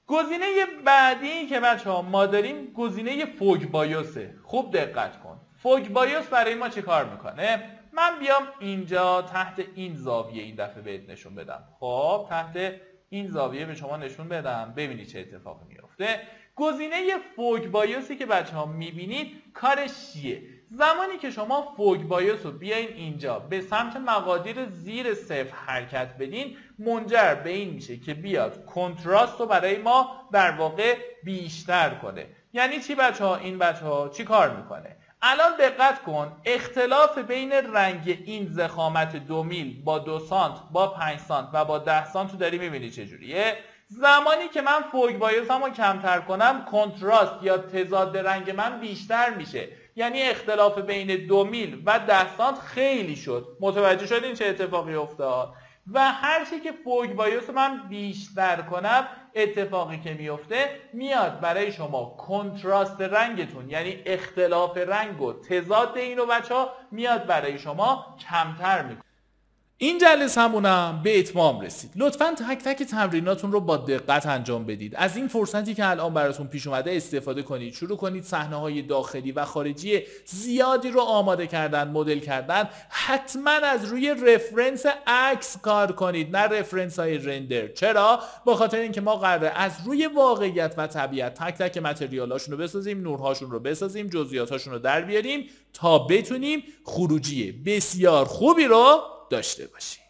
گزینه بعدی که بچه ها ما داریم گزینه فوگ بایوسه خوب دقت کن فوگ بایوس برای ما چه کار میکنه؟ من بیام اینجا تحت این زاویه این دفعه بهت نشون بدم خب تحت این زاویه به شما نشون بدم ببینی چه اتفاقی میافته. گزینه فوگ بایوسی که بچه ها میبینید کارش چیه زمانی که شما فوگ بایوس رو بیاین اینجا به سمت مقادیر زیر صفر حرکت بدین منجر به این میشه که بیاد کنتراست رو برای ما در واقع بیشتر کنه یعنی چی بچه ها این بچه ها چی کار میکنه الان دقت کن اختلاف بین رنگ این زخامت دو میل با دو سانت با پنج سانت و با ده سانت رو داری میبینی چجوریه زمانی که من فوگ بایوس رو کمتر کنم کنتراست یا تضاد رنگ من بیشتر میشه یعنی اختلاف بین دو میل و ده سانت خیلی شد متوجه شدین چه اتفاقی افتاد و هرچی که فوگ بایوس من بیشتر کنم اتفاقی که میفته میاد برای شما کنتراست رنگتون یعنی اختلاف رنگ و تضاد اینو بچه ها میاد برای شما کمتر میکنه این جلسه همونم به اتمام رسید لطفا تک تک تمریناتون رو با دقت انجام بدید از این فرصتی که الان براتون پیش اومده استفاده کنید شروع کنید صحنه های داخلی و خارجی زیادی رو آماده کردن مدل کردن حتما از روی رفرنس عکس کار کنید نه رفرنس های رندر چرا با خاطر اینکه ما قراره از روی واقعیت و طبیعت تک تک متریالاشون رو بسازیم نورهاشون رو بسازیم هاشون رو در بیاریم تا بتونیم خروجی بسیار خوبی رو 出してほしい。